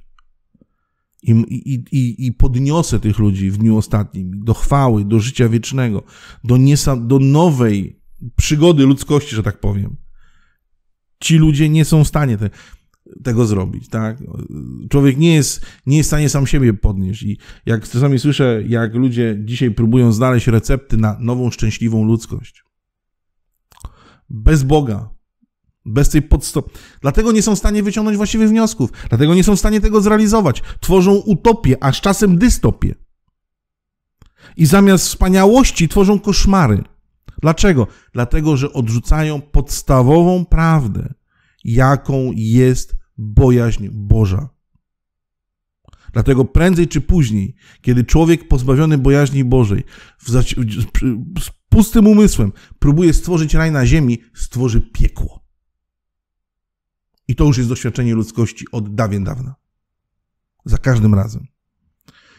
I, i, i, i podniosę tych ludzi w dniu ostatnim do chwały, do życia wiecznego, do, do nowej przygody ludzkości, że tak powiem. Ci ludzie nie są w stanie te, tego zrobić, tak? Człowiek nie jest, nie jest w stanie sam siebie podnieść. I jak czasami słyszę, jak ludzie dzisiaj próbują znaleźć recepty na nową, szczęśliwą ludzkość. Bez Boga, bez tej podstaw, Dlatego nie są w stanie wyciągnąć właściwych wniosków. Dlatego nie są w stanie tego zrealizować. Tworzą utopię, aż czasem dystopię. I zamiast wspaniałości tworzą koszmary. Dlaczego? Dlatego, że odrzucają podstawową prawdę, jaką jest bojaźń Boża. Dlatego prędzej czy później, kiedy człowiek pozbawiony bojaźni Bożej, z pustym umysłem próbuje stworzyć raj na ziemi, stworzy piekło. I to już jest doświadczenie ludzkości od dawien dawna. Za każdym razem.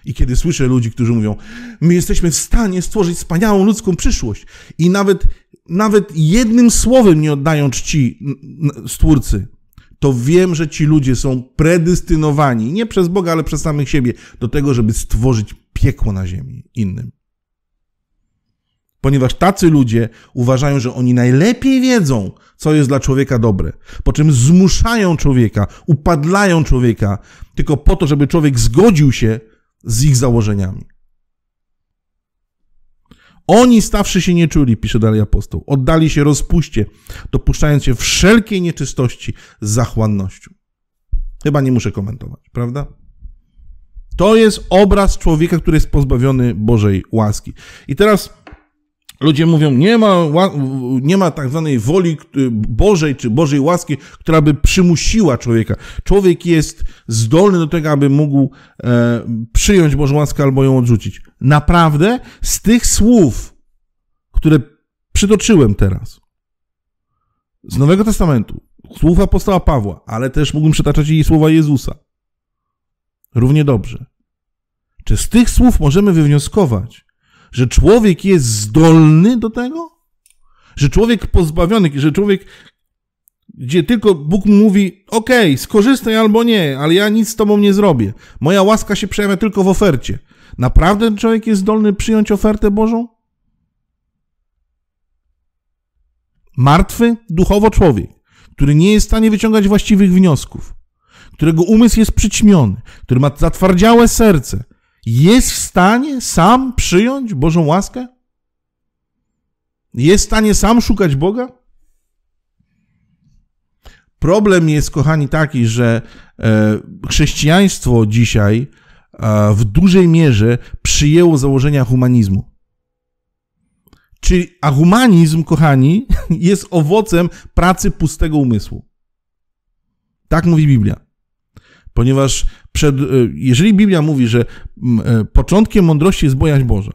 I kiedy słyszę ludzi, którzy mówią, my jesteśmy w stanie stworzyć wspaniałą ludzką przyszłość i nawet, nawet jednym słowem nie oddają czci Stwórcy, to wiem, że ci ludzie są predystynowani, nie przez Boga, ale przez samych siebie, do tego, żeby stworzyć piekło na ziemi innym ponieważ tacy ludzie uważają, że oni najlepiej wiedzą, co jest dla człowieka dobre, po czym zmuszają człowieka, upadlają człowieka, tylko po to, żeby człowiek zgodził się z ich założeniami. Oni stawszy się nie czuli, pisze dalej apostoł, oddali się rozpuście, dopuszczając się wszelkiej nieczystości z zachłannością. Chyba nie muszę komentować, prawda? To jest obraz człowieka, który jest pozbawiony Bożej łaski. I teraz Ludzie mówią, nie ma, nie ma tak zwanej woli y, Bożej czy Bożej łaski, która by przymusiła człowieka. Człowiek jest zdolny do tego, aby mógł e, przyjąć Bożą łaskę albo ją odrzucić. Naprawdę z tych słów, które przytoczyłem teraz, z Nowego Testamentu, słów apostoła Pawła, ale też mógłbym przytaczać jej słowa Jezusa. Równie dobrze. Czy z tych słów możemy wywnioskować, że człowiek jest zdolny do tego? Że człowiek pozbawiony, że człowiek, gdzie tylko Bóg mówi, okej, okay, skorzystaj albo nie, ale ja nic z tobą nie zrobię. Moja łaska się przejawia tylko w ofercie. Naprawdę człowiek jest zdolny przyjąć ofertę Bożą? Martwy duchowo człowiek, który nie jest w stanie wyciągać właściwych wniosków, którego umysł jest przyćmiony, który ma zatwardziałe serce, jest w stanie sam przyjąć Bożą łaskę? Jest w stanie sam szukać Boga? Problem jest, kochani, taki, że e, chrześcijaństwo dzisiaj e, w dużej mierze przyjęło założenia humanizmu. Czyli, a humanizm, kochani, jest owocem pracy pustego umysłu. Tak mówi Biblia. Ponieważ przed, e, jeżeli Biblia mówi, że e, początkiem mądrości jest bojaźń Boża,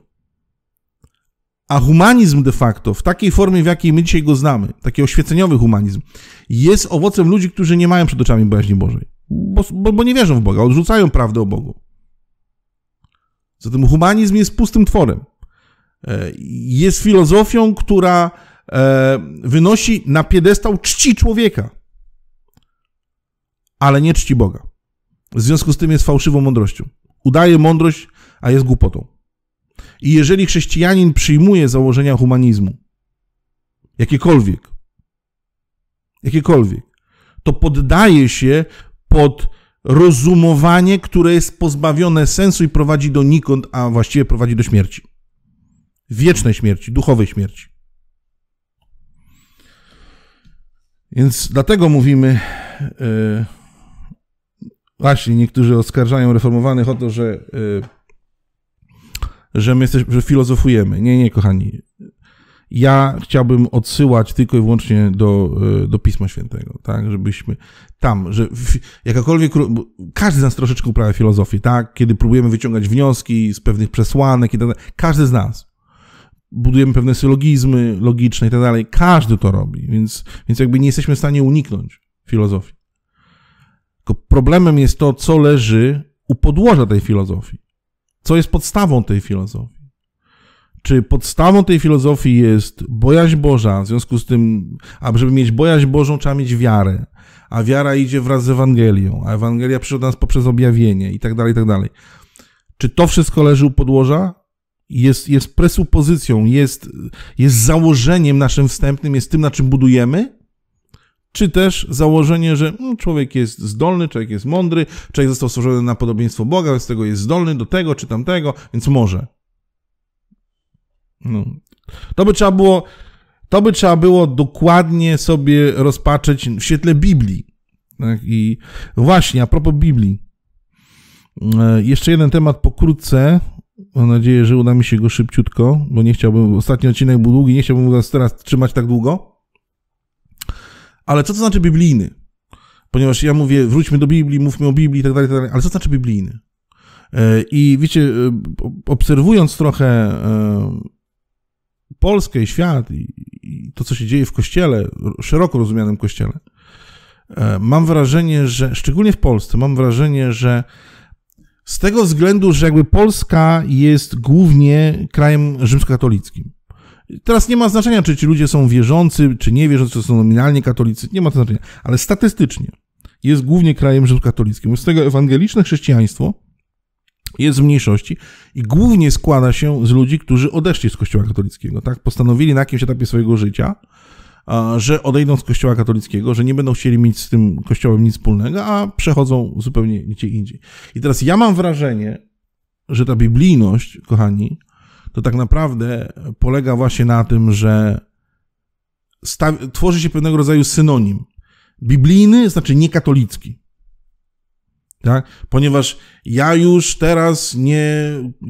a humanizm de facto, w takiej formie, w jakiej my dzisiaj go znamy, taki oświeceniowy humanizm, jest owocem ludzi, którzy nie mają przed oczami bojaźni Bożej, bo, bo, bo nie wierzą w Boga, odrzucają prawdę o Bogu. Zatem humanizm jest pustym tworem. E, jest filozofią, która wynosi na piedestał czci człowieka, ale nie czci Boga. W związku z tym jest fałszywą mądrością. Udaje mądrość, a jest głupotą. I jeżeli chrześcijanin przyjmuje założenia humanizmu, jakiekolwiek, jakiekolwiek, to poddaje się pod rozumowanie, które jest pozbawione sensu i prowadzi donikąd, a właściwie prowadzi do śmierci. Wiecznej śmierci, duchowej śmierci. Więc dlatego mówimy. Yy, właśnie niektórzy oskarżają reformowanych o to, że, y, że my jesteśmy, że filozofujemy. Nie, nie, kochani. Ja chciałbym odsyłać tylko i wyłącznie do, y, do Pisma Świętego, tak, żebyśmy tam, że jakakolwiek, każdy z nas troszeczkę uprawia filozofię, tak, kiedy próbujemy wyciągać wnioski z pewnych przesłanek i tak dalej, każdy z nas, budujemy pewne sylogizmy logiczne i tak dalej, każdy to robi, więc, więc jakby nie jesteśmy w stanie uniknąć filozofii. Tylko problemem jest to, co leży u podłoża tej filozofii. Co jest podstawą tej filozofii. Czy podstawą tej filozofii jest bojaźń Boża, w związku z tym, aby żeby mieć bojaźń Bożą, trzeba mieć wiarę, a wiara idzie wraz z Ewangelią, a Ewangelia przyszła do nas poprzez objawienie i tak dalej, i tak dalej. Czy to wszystko leży u podłoża? Jest, jest presupozycją, jest, jest założeniem naszym wstępnym, jest tym, na czym budujemy? czy też założenie, że mm, człowiek jest zdolny, człowiek jest mądry, człowiek został stworzony na podobieństwo Boga, więc tego jest zdolny do tego czy tamtego, więc może. No. To by trzeba było, to by trzeba było dokładnie sobie rozpatrzeć w świetle Biblii. Tak? I właśnie, a propos Biblii. E, jeszcze jeden temat pokrótce. Mam nadzieję, że uda mi się go szybciutko, bo nie chciałbym, ostatni odcinek był długi, nie chciałbym go teraz trzymać tak długo. Ale co to znaczy biblijny? Ponieważ ja mówię, wróćmy do Biblii, mówmy o Biblii itd. Tak itd. Tak Ale co to znaczy biblijny? E, I wiecie, e, obserwując trochę e, Polskę i świat i to, co się dzieje w kościele, szeroko rozumianym kościele, mam wrażenie, że, szczególnie w Polsce, mam wrażenie, że z tego względu, że jakby Polska jest głównie krajem rzymskokatolickim. Teraz nie ma znaczenia, czy ci ludzie są wierzący, czy nie wierzący, czy są nominalnie katolicy, nie ma to znaczenia, ale statystycznie jest głównie krajem rzymskokatolickim. Z tego ewangeliczne chrześcijaństwo jest w mniejszości i głównie składa się z ludzi, którzy odeszli z Kościoła katolickiego, tak? Postanowili na jakimś etapie swojego życia, że odejdą z Kościoła katolickiego, że nie będą chcieli mieć z tym Kościołem nic wspólnego, a przechodzą zupełnie gdzie indziej. I teraz ja mam wrażenie, że ta biblijność, kochani, to tak naprawdę polega właśnie na tym, że tworzy się pewnego rodzaju synonim. Biblijny znaczy niekatolicki. Tak? Ponieważ ja już teraz nie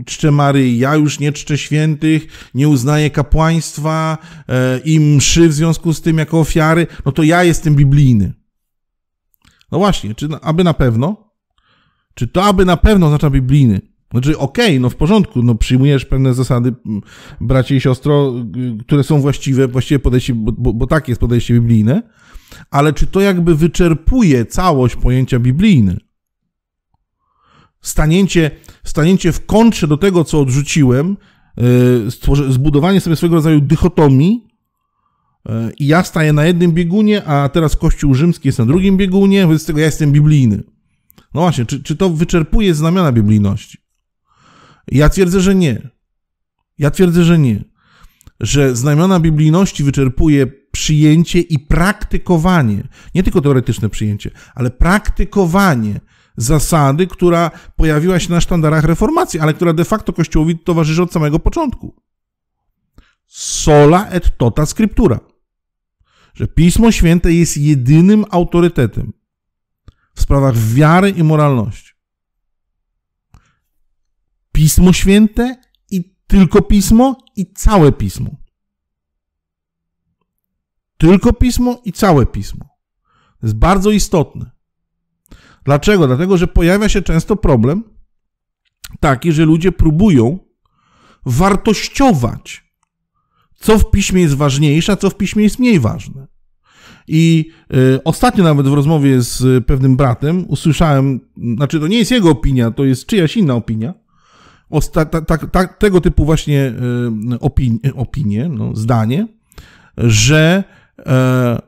czczę Maryi, ja już nie czczę świętych, nie uznaję kapłaństwa e, i mszy w związku z tym jako ofiary, no to ja jestem biblijny. No właśnie, czy aby na pewno? Czy to aby na pewno oznacza biblijny? Znaczy, okej, okay, no w porządku, no przyjmujesz pewne zasady, bracie i siostro, y, które są właściwe, właściwie podejście, bo, bo, bo takie jest podejście biblijne, ale czy to jakby wyczerpuje całość pojęcia biblijne? Stanięcie, stanięcie w kontrze do tego, co odrzuciłem, y, zbudowanie sobie swego rodzaju dychotomii, y, i ja staję na jednym biegunie, a teraz Kościół Rzymski jest na drugim biegunie, wobec tego ja jestem biblijny. No właśnie, czy, czy to wyczerpuje znamiona biblijności? Ja twierdzę, że nie. Ja twierdzę, że nie. Że znamiona biblijności wyczerpuje przyjęcie i praktykowanie, nie tylko teoretyczne przyjęcie, ale praktykowanie zasady, która pojawiła się na sztandarach reformacji, ale która de facto Kościołowi towarzyszy od samego początku. Sola et tota scriptura. Że Pismo Święte jest jedynym autorytetem w sprawach wiary i moralności. Pismo Święte i tylko Pismo i całe Pismo. Tylko Pismo i całe Pismo. To jest bardzo istotne. Dlaczego? Dlatego, że pojawia się często problem taki, że ludzie próbują wartościować, co w piśmie jest ważniejsze, a co w piśmie jest mniej ważne. I y, ostatnio nawet w rozmowie z pewnym bratem usłyszałem, znaczy to nie jest jego opinia, to jest czyjaś inna opinia, ta, ta, ta, tego typu właśnie e, opinie, no, zdanie, że e,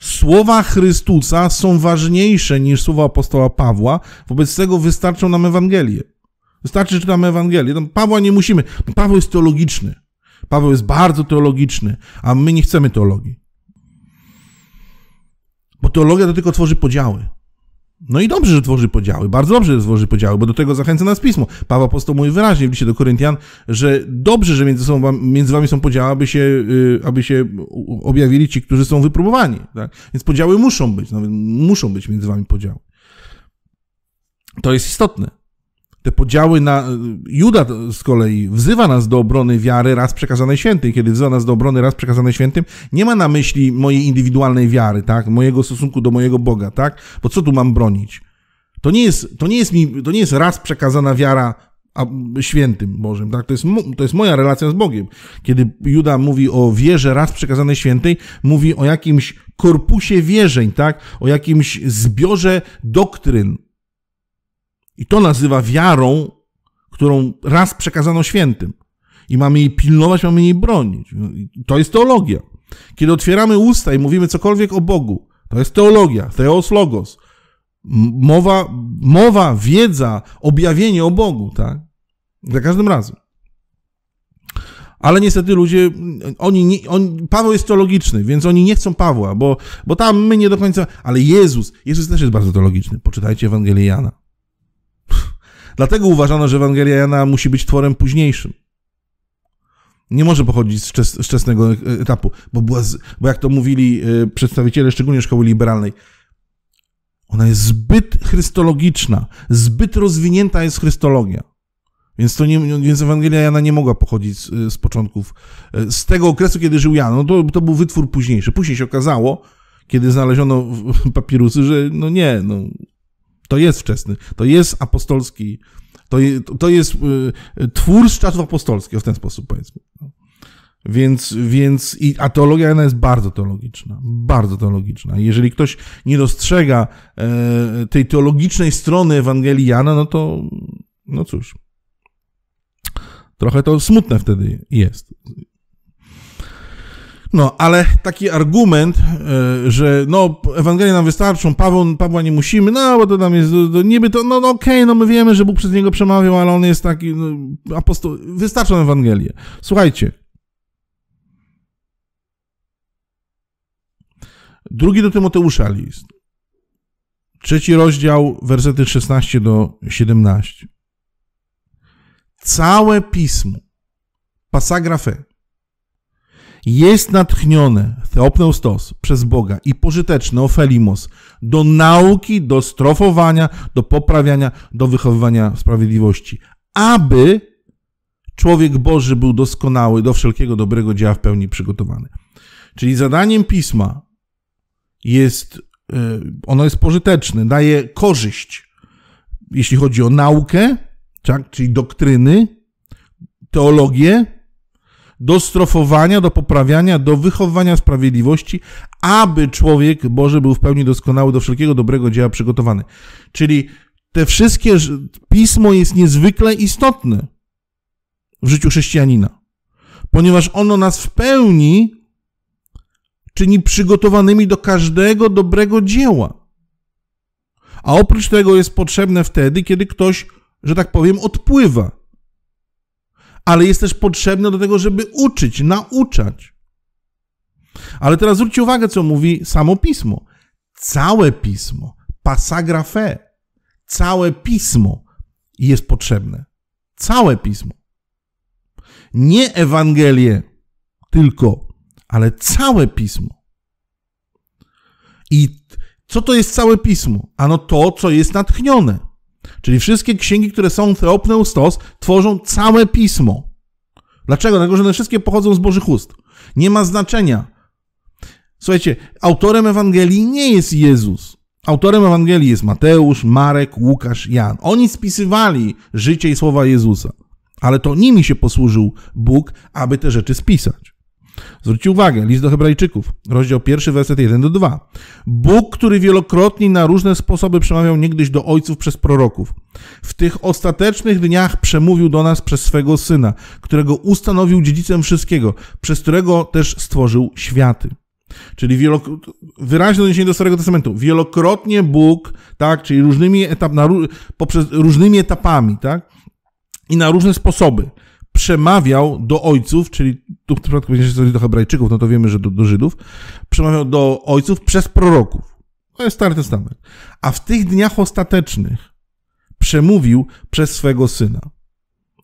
słowa Chrystusa są ważniejsze niż słowa apostoła Pawła, wobec tego wystarczą nam Ewangelie. Wystarczy, czytamy Ewangelię. Tam Pawła nie musimy. No, Paweł jest teologiczny. Paweł jest bardzo teologiczny, a my nie chcemy teologii. Bo teologia to tylko tworzy podziały. No i dobrze, że tworzy podziały, bardzo dobrze, że tworzy podziały, bo do tego zachęca nas pismo. Paweł Apostoł mówi wyraźnie w liście do Koryntian, że dobrze, że między, sobą, między wami są podziały, aby się, y, aby się objawili ci, którzy są wypróbowani. Tak? Więc podziały muszą być, no, muszą być między wami podziały. To jest istotne te podziały na. Y, Juda z kolei wzywa nas do obrony wiary raz przekazanej świętym. Kiedy wzywa nas do obrony raz przekazanej świętym, nie ma na myśli mojej indywidualnej wiary, tak? Mojego stosunku do mojego Boga, tak? Bo co tu mam bronić? To nie jest, to nie jest, mi, to nie jest raz przekazana wiara a, świętym Bożym, tak? To jest, to jest moja relacja z Bogiem. Kiedy Juda mówi o wierze raz przekazanej świętej, mówi o jakimś korpusie wierzeń, tak? O jakimś zbiorze doktryn, i to nazywa wiarą, którą raz przekazano świętym. I mamy jej pilnować, mamy jej bronić. to jest teologia. Kiedy otwieramy usta i mówimy cokolwiek o Bogu, to jest teologia, theos logos. Mowa, mowa, wiedza, objawienie o Bogu, tak? Za każdym razem. Ale niestety ludzie, oni, nie, on, Paweł jest teologiczny, więc oni nie chcą Pawła, bo, bo tam my nie do końca, ale Jezus, Jezus też jest bardzo teologiczny. Poczytajcie Ewangelię Jana. Dlatego uważano, że Ewangelia Jana musi być tworem późniejszym. Nie może pochodzić z, czes- z wczesnego e, etapu, bo, była z, bo jak to mówili e, przedstawiciele szczególnie szkoły liberalnej, ona jest zbyt chrystologiczna, zbyt rozwinięta jest chrystologia. Więc, to nie, więc Ewangelia Jana nie mogła pochodzić z, e, z początków, z tego okresu, kiedy żył Jan. No to, to był wytwór późniejszy. Później się okazało, kiedy znaleziono papirusy, że no nie, no, to jest wczesny, to jest apostolski, to, je, to jest y, twór z czasów apostolskich, w ten sposób powiedzmy. Więc, więc i, a teologia Jana jest bardzo teologiczna, bardzo teologiczna. Jeżeli ktoś nie dostrzega y, tej teologicznej strony Ewangelii Jana, no to, no cóż, trochę to smutne wtedy jest. No, ale taki argument, e, że no, ewangelie nam wystarczą, Paweł, Pawła nie musimy, no bo to nam jest, to, niby to, no, no okej, okay, no my wiemy, że Bóg przez niego przemawiał, ale on jest taki, no, apostoł, wystarczą ewangelie. Słuchajcie. Drugi do Tymoteusza list. Trzeci rozdział, wersety 16 do 17. Całe pismo, pasagrafę, jest natchnione, Theopneustos, przez Boga i pożyteczne, Ofelimos, do nauki, do strofowania, do poprawiania, do wychowywania sprawiedliwości, aby człowiek Boży był doskonały, do wszelkiego dobrego dzieła w pełni przygotowany. Czyli zadaniem pisma jest, e, ono jest pożyteczne, daje korzyść, jeśli chodzi o naukę, tak, czyli doktryny, teologię, do strofowania, do poprawiania, do wychowania sprawiedliwości, aby człowiek Boży był w pełni doskonały do wszelkiego dobrego dzieła przygotowany. Czyli te wszystkie, pismo jest niezwykle istotne w życiu chrześcijanina, ponieważ ono nas w pełni czyni przygotowanymi do każdego dobrego dzieła. A oprócz tego jest potrzebne wtedy, kiedy ktoś, że tak powiem, odpływa ale jest też potrzebne do tego, żeby uczyć, nauczać. Ale teraz zwróćcie uwagę, co mówi samo pismo. Całe pismo, pasagrafe, całe pismo jest potrzebne. Całe pismo. Nie Ewangelie tylko, ale całe pismo. I co to jest całe pismo? Ano to, co jest natchnione. Czyli wszystkie księgi, które są tropne stos, tworzą całe pismo. Dlaczego? Dlatego, że one wszystkie pochodzą z Bożych ust. Nie ma znaczenia. Słuchajcie, autorem Ewangelii nie jest Jezus. Autorem Ewangelii jest Mateusz, Marek, Łukasz, Jan. Oni spisywali życie i słowa Jezusa. Ale to nimi się posłużył Bóg, aby te rzeczy spisać. Zwróćcie uwagę, list do Hebrajczyków, rozdział pierwszy, werset 1 do 2. Bóg, który wielokrotnie na różne sposoby przemawiał niegdyś do ojców przez proroków, w tych ostatecznych dniach przemówił do nas przez swego syna, którego ustanowił dziedzicem wszystkiego, przez którego też stworzył światy. Czyli wielok... wyraźne odniesienie do Starego Testamentu. Wielokrotnie Bóg, tak, czyli różnymi, etap... na... poprzez... różnymi etapami, tak, i na różne sposoby przemawiał do ojców, czyli tu w tym przypadku będzie coś do Hebrajczyków, no to wiemy, że do, do Żydów, przemawiał do ojców przez proroków. To jest Stary Testament. A w tych dniach ostatecznych przemówił przez swego syna.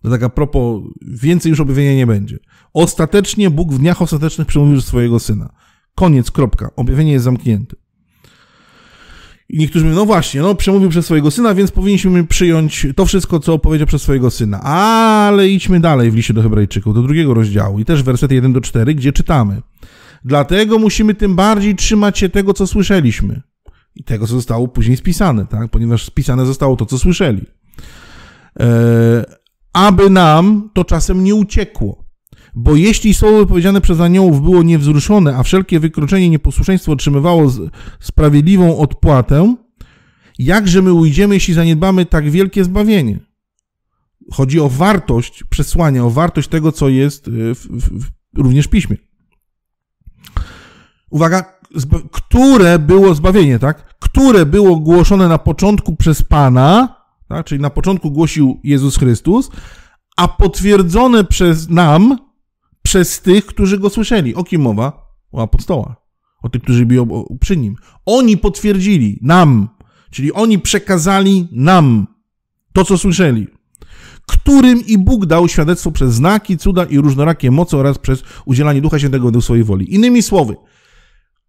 To tak a propos, więcej już objawienia nie będzie. Ostatecznie Bóg w dniach ostatecznych przemówił przez swojego syna. Koniec, kropka. Objawienie jest zamknięte. I niektórzy mówią, no właśnie, no przemówił przez swojego syna, więc powinniśmy przyjąć to wszystko, co powiedział przez swojego syna. Ale idźmy dalej w liście do Hebrajczyków, do drugiego rozdziału i też wersety 1 do 4, gdzie czytamy. Dlatego musimy tym bardziej trzymać się tego, co słyszeliśmy i tego, co zostało później spisane, tak? ponieważ spisane zostało to, co słyszeli. E, aby nam to czasem nie uciekło. Bo jeśli słowo wypowiedziane przez aniołów było niewzruszone, a wszelkie wykroczenie nieposłuszeństwo otrzymywało sprawiedliwą odpłatę, jakże my ujdziemy, jeśli zaniedbamy tak wielkie zbawienie? Chodzi o wartość przesłania, o wartość tego, co jest y, w, w, w, również w piśmie. Uwaga, które było zbawienie, tak? Które było głoszone na początku przez Pana, tak? czyli na początku głosił Jezus Chrystus, a potwierdzone przez nam przez tych, którzy go słyszeli. O kim mowa? O Apostoła, O tych, którzy byli przy nim. Oni potwierdzili nam, czyli oni przekazali nam to, co słyszeli którym i Bóg dał świadectwo przez znaki, cuda i różnorakie moce oraz przez udzielanie Ducha Świętego do swojej woli. Innymi słowy,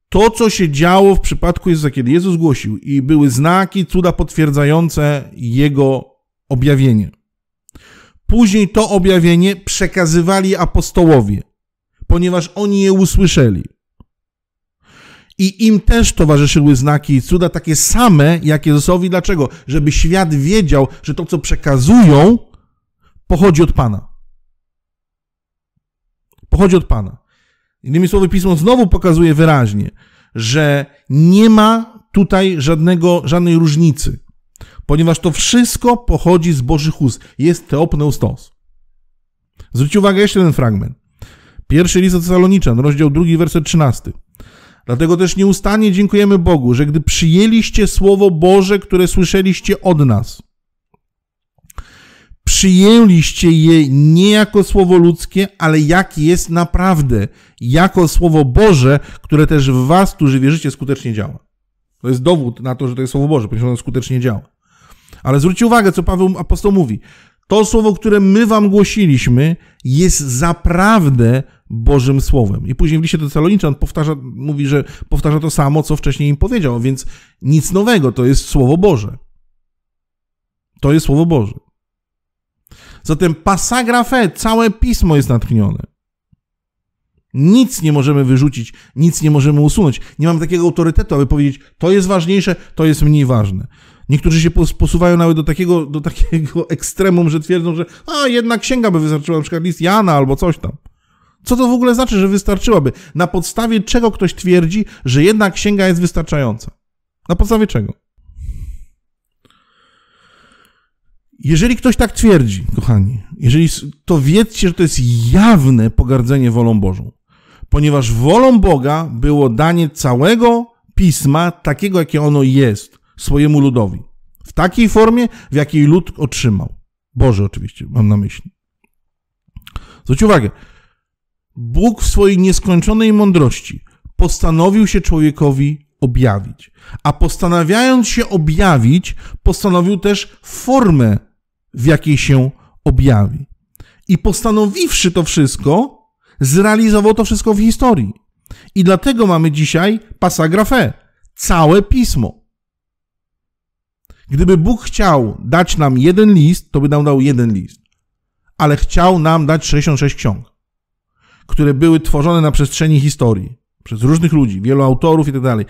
to, co się działo w przypadku Jezusa, kiedy Jezus głosił i były znaki, cuda potwierdzające Jego objawienie. Później to objawienie przekazywali apostołowie, ponieważ oni je usłyszeli. I im też towarzyszyły znaki i cuda takie same, jak Jezusowi. Dlaczego? Żeby świat wiedział, że to, co przekazują, pochodzi od Pana. Pochodzi od Pana. Innymi słowy, pismo znowu pokazuje wyraźnie, że nie ma tutaj żadnego, żadnej różnicy ponieważ to wszystko pochodzi z Bożych ust. Jest teopneustos. Zwróćcie uwagę jeszcze ten fragment. Pierwszy list od Saloniczan, rozdział drugi, werset 13. Dlatego też nieustannie dziękujemy Bogu, że gdy przyjęliście Słowo Boże, które słyszeliście od nas, przyjęliście je nie jako Słowo ludzkie, ale jak jest naprawdę, jako Słowo Boże, które też w was, którzy wierzycie, skutecznie działa. To jest dowód na to, że to jest Słowo Boże, ponieważ ono skutecznie działa. Ale zwróćcie uwagę, co Paweł apostoł mówi. To słowo, które my wam głosiliśmy, jest zaprawdę Bożym Słowem. I później w liście do Saloniczan powtarza, mówi, że powtarza to samo, co wcześniej im powiedział, więc nic nowego, to jest Słowo Boże. To jest Słowo Boże. Zatem pasagrafe, całe pismo jest natchnione. Nic nie możemy wyrzucić, nic nie możemy usunąć. Nie mam takiego autorytetu, aby powiedzieć, to jest ważniejsze, to jest mniej ważne. Niektórzy się posuwają nawet do takiego, do takiego ekstremum, że twierdzą, że a jedna księga by wystarczyła, na przykład list Jana albo coś tam. Co to w ogóle znaczy, że wystarczyłaby? Na podstawie czego ktoś twierdzi, że jedna księga jest wystarczająca? Na podstawie czego? Jeżeli ktoś tak twierdzi, kochani, jeżeli to wiedzcie, że to jest jawne pogardzenie wolą Bożą, ponieważ wolą Boga było danie całego pisma takiego, jakie ono jest swojemu ludowi. W takiej formie, w jakiej lud otrzymał. Boże, oczywiście, mam na myśli. Zwróć uwagę. Bóg w swojej nieskończonej mądrości postanowił się człowiekowi objawić. A postanawiając się objawić, postanowił też formę, w jakiej się objawi. I postanowiwszy to wszystko, zrealizował to wszystko w historii. I dlatego mamy dzisiaj pasagrafę, całe pismo. Gdyby Bóg chciał dać nam jeden list, to by nam dał jeden list. Ale chciał nam dać 66 ksiąg, które były tworzone na przestrzeni historii, przez różnych ludzi, wielu autorów i tak dalej.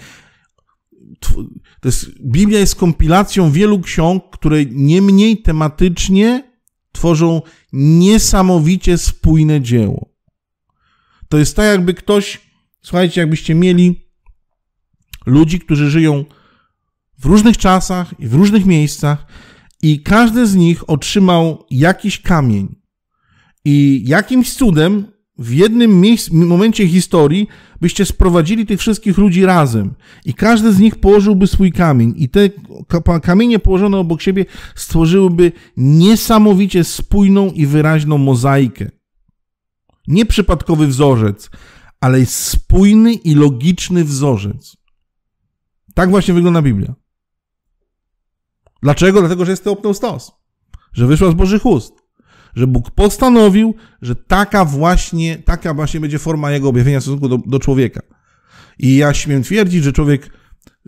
Biblia jest kompilacją wielu ksiąg, które nie mniej tematycznie tworzą niesamowicie spójne dzieło. To jest tak, jakby ktoś, słuchajcie, jakbyście mieli ludzi, którzy żyją w różnych czasach i w różnych miejscach, i każdy z nich otrzymał jakiś kamień. I jakimś cudem w jednym miejscu, momencie historii byście sprowadzili tych wszystkich ludzi razem i każdy z nich położyłby swój kamień i te kamienie położone obok siebie stworzyłyby niesamowicie spójną i wyraźną mozaikę. Nie przypadkowy wzorzec, ale spójny i logiczny wzorzec. Tak właśnie wygląda Biblia. Dlaczego? Dlatego, że jest to opną stos. Że wyszła z Bożych ust. Że Bóg postanowił, że taka właśnie, taka właśnie będzie forma jego objawienia w stosunku do, do człowieka. I ja śmiem twierdzić, że człowiek,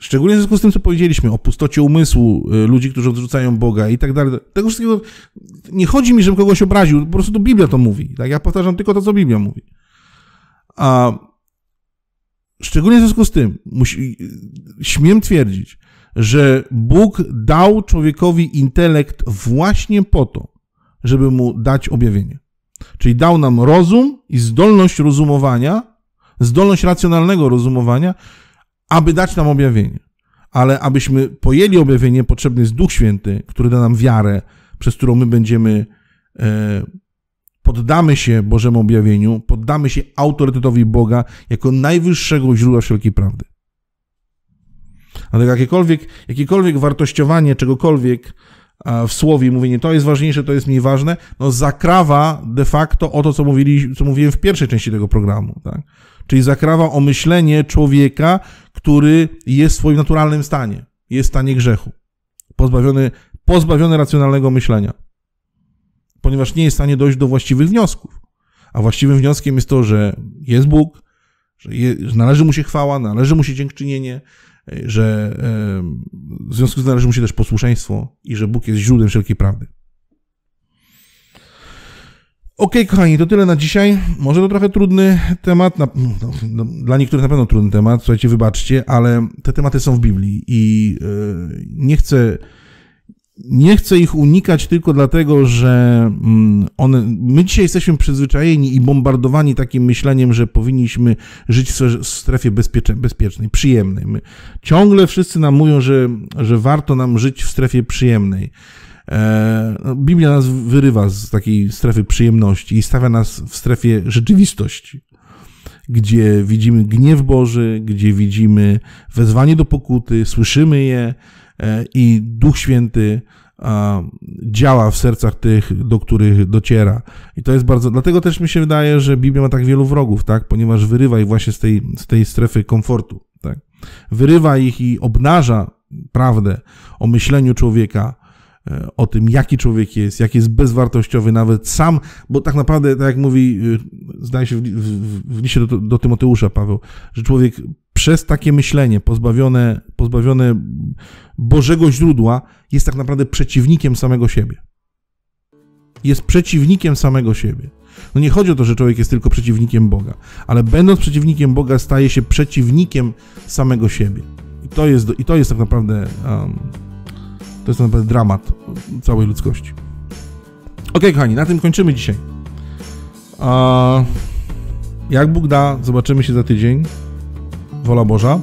szczególnie w związku z tym, co powiedzieliśmy o pustocie umysłu y, ludzi, którzy odrzucają Boga i tak dalej, tego wszystkiego, nie chodzi mi, żebym kogoś obraził, po prostu to Biblia to mówi. Tak? Ja powtarzam tylko to, co Biblia mówi. A szczególnie w związku z tym, musi, śmiem twierdzić, że Bóg dał człowiekowi intelekt właśnie po to, żeby mu dać objawienie. Czyli dał nam rozum i zdolność rozumowania, zdolność racjonalnego rozumowania, aby dać nam objawienie. Ale abyśmy pojęli objawienie, potrzebny jest Duch Święty, który da nam wiarę, przez którą my będziemy, e, poddamy się Bożemu objawieniu, poddamy się autorytetowi Boga jako najwyższego źródła wszelkiej prawdy. Dlatego tak jakiekolwiek, jakiekolwiek wartościowanie czegokolwiek w słowie, mówienie to jest ważniejsze, to jest mniej ważne, no zakrawa de facto o to, co, mówili, co mówiłem w pierwszej części tego programu. Tak? Czyli zakrawa o myślenie człowieka, który jest w swoim naturalnym stanie, jest w stanie grzechu, pozbawiony, pozbawiony racjonalnego myślenia, ponieważ nie jest w stanie dojść do właściwych wniosków. A właściwym wnioskiem jest to, że jest Bóg, że, je, że należy mu się chwała, należy mu się dziękczynienie, że w związku z tym należy mu się też posłuszeństwo i że Bóg jest źródłem wszelkiej prawdy. OK, kochani, to tyle na dzisiaj. Może to trochę trudny temat, na, no, no, no, dla niektórych na pewno trudny temat, słuchajcie, wybaczcie, ale te tematy są w Biblii i yy, nie chcę nie chcę ich unikać tylko dlatego, że mm, one, my dzisiaj jesteśmy przyzwyczajeni i bombardowani takim myśleniem, że powinniśmy żyć w strefie bezpiecze, bezpiecznej, przyjemnej. My, ciągle wszyscy nam mówią, że, że warto nam żyć w strefie przyjemnej. E, no, Biblia nas wyrywa z takiej strefy przyjemności i stawia nas w strefie rzeczywistości gdzie widzimy gniew Boży, gdzie widzimy wezwanie do pokuty, słyszymy je, E, i Duch Święty działa w sercach tych, do których dociera. I to jest bardzo. Dlatego też mi się wydaje, że Biblia ma tak wielu wrogów, tak? Ponieważ wyrywa ich właśnie z tej, z tej strefy komfortu, tak? Wyrywa ich i obnaża prawdę o myśleniu człowieka, e, o tym, jaki człowiek jest, jaki jest bezwartościowy, nawet sam, bo tak naprawdę, tak jak mówi, e, zdaje się w, w, w liście do, do Tymoteusza Paweł, że człowiek przez takie myślenie pozbawione, pozbawione Bożego źródła jest tak naprawdę przeciwnikiem samego siebie. Jest przeciwnikiem samego siebie. No nie chodzi o to, że człowiek jest tylko przeciwnikiem Boga, ale będąc przeciwnikiem Boga, staje się przeciwnikiem samego siebie. I to jest, i to jest tak naprawdę. Um, to jest tak naprawdę dramat całej ludzkości. Ok, kochani, na tym kończymy dzisiaj. Uh, jak Bóg da, zobaczymy się za tydzień wola Boża.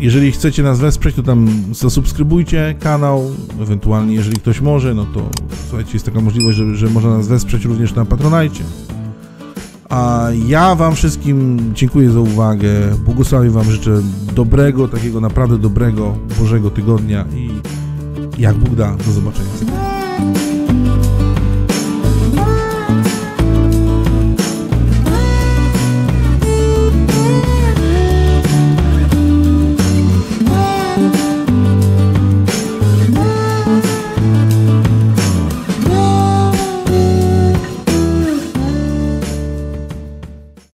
Jeżeli chcecie nas wesprzeć, to tam zasubskrybujcie kanał, ewentualnie jeżeli ktoś może, no to słuchajcie, jest taka możliwość, że, że można nas wesprzeć również na Patronajcie. A ja Wam wszystkim dziękuję za uwagę. Błogosławię Wam, życzę dobrego, takiego naprawdę dobrego, Bożego tygodnia i jak Bóg da, do zobaczenia.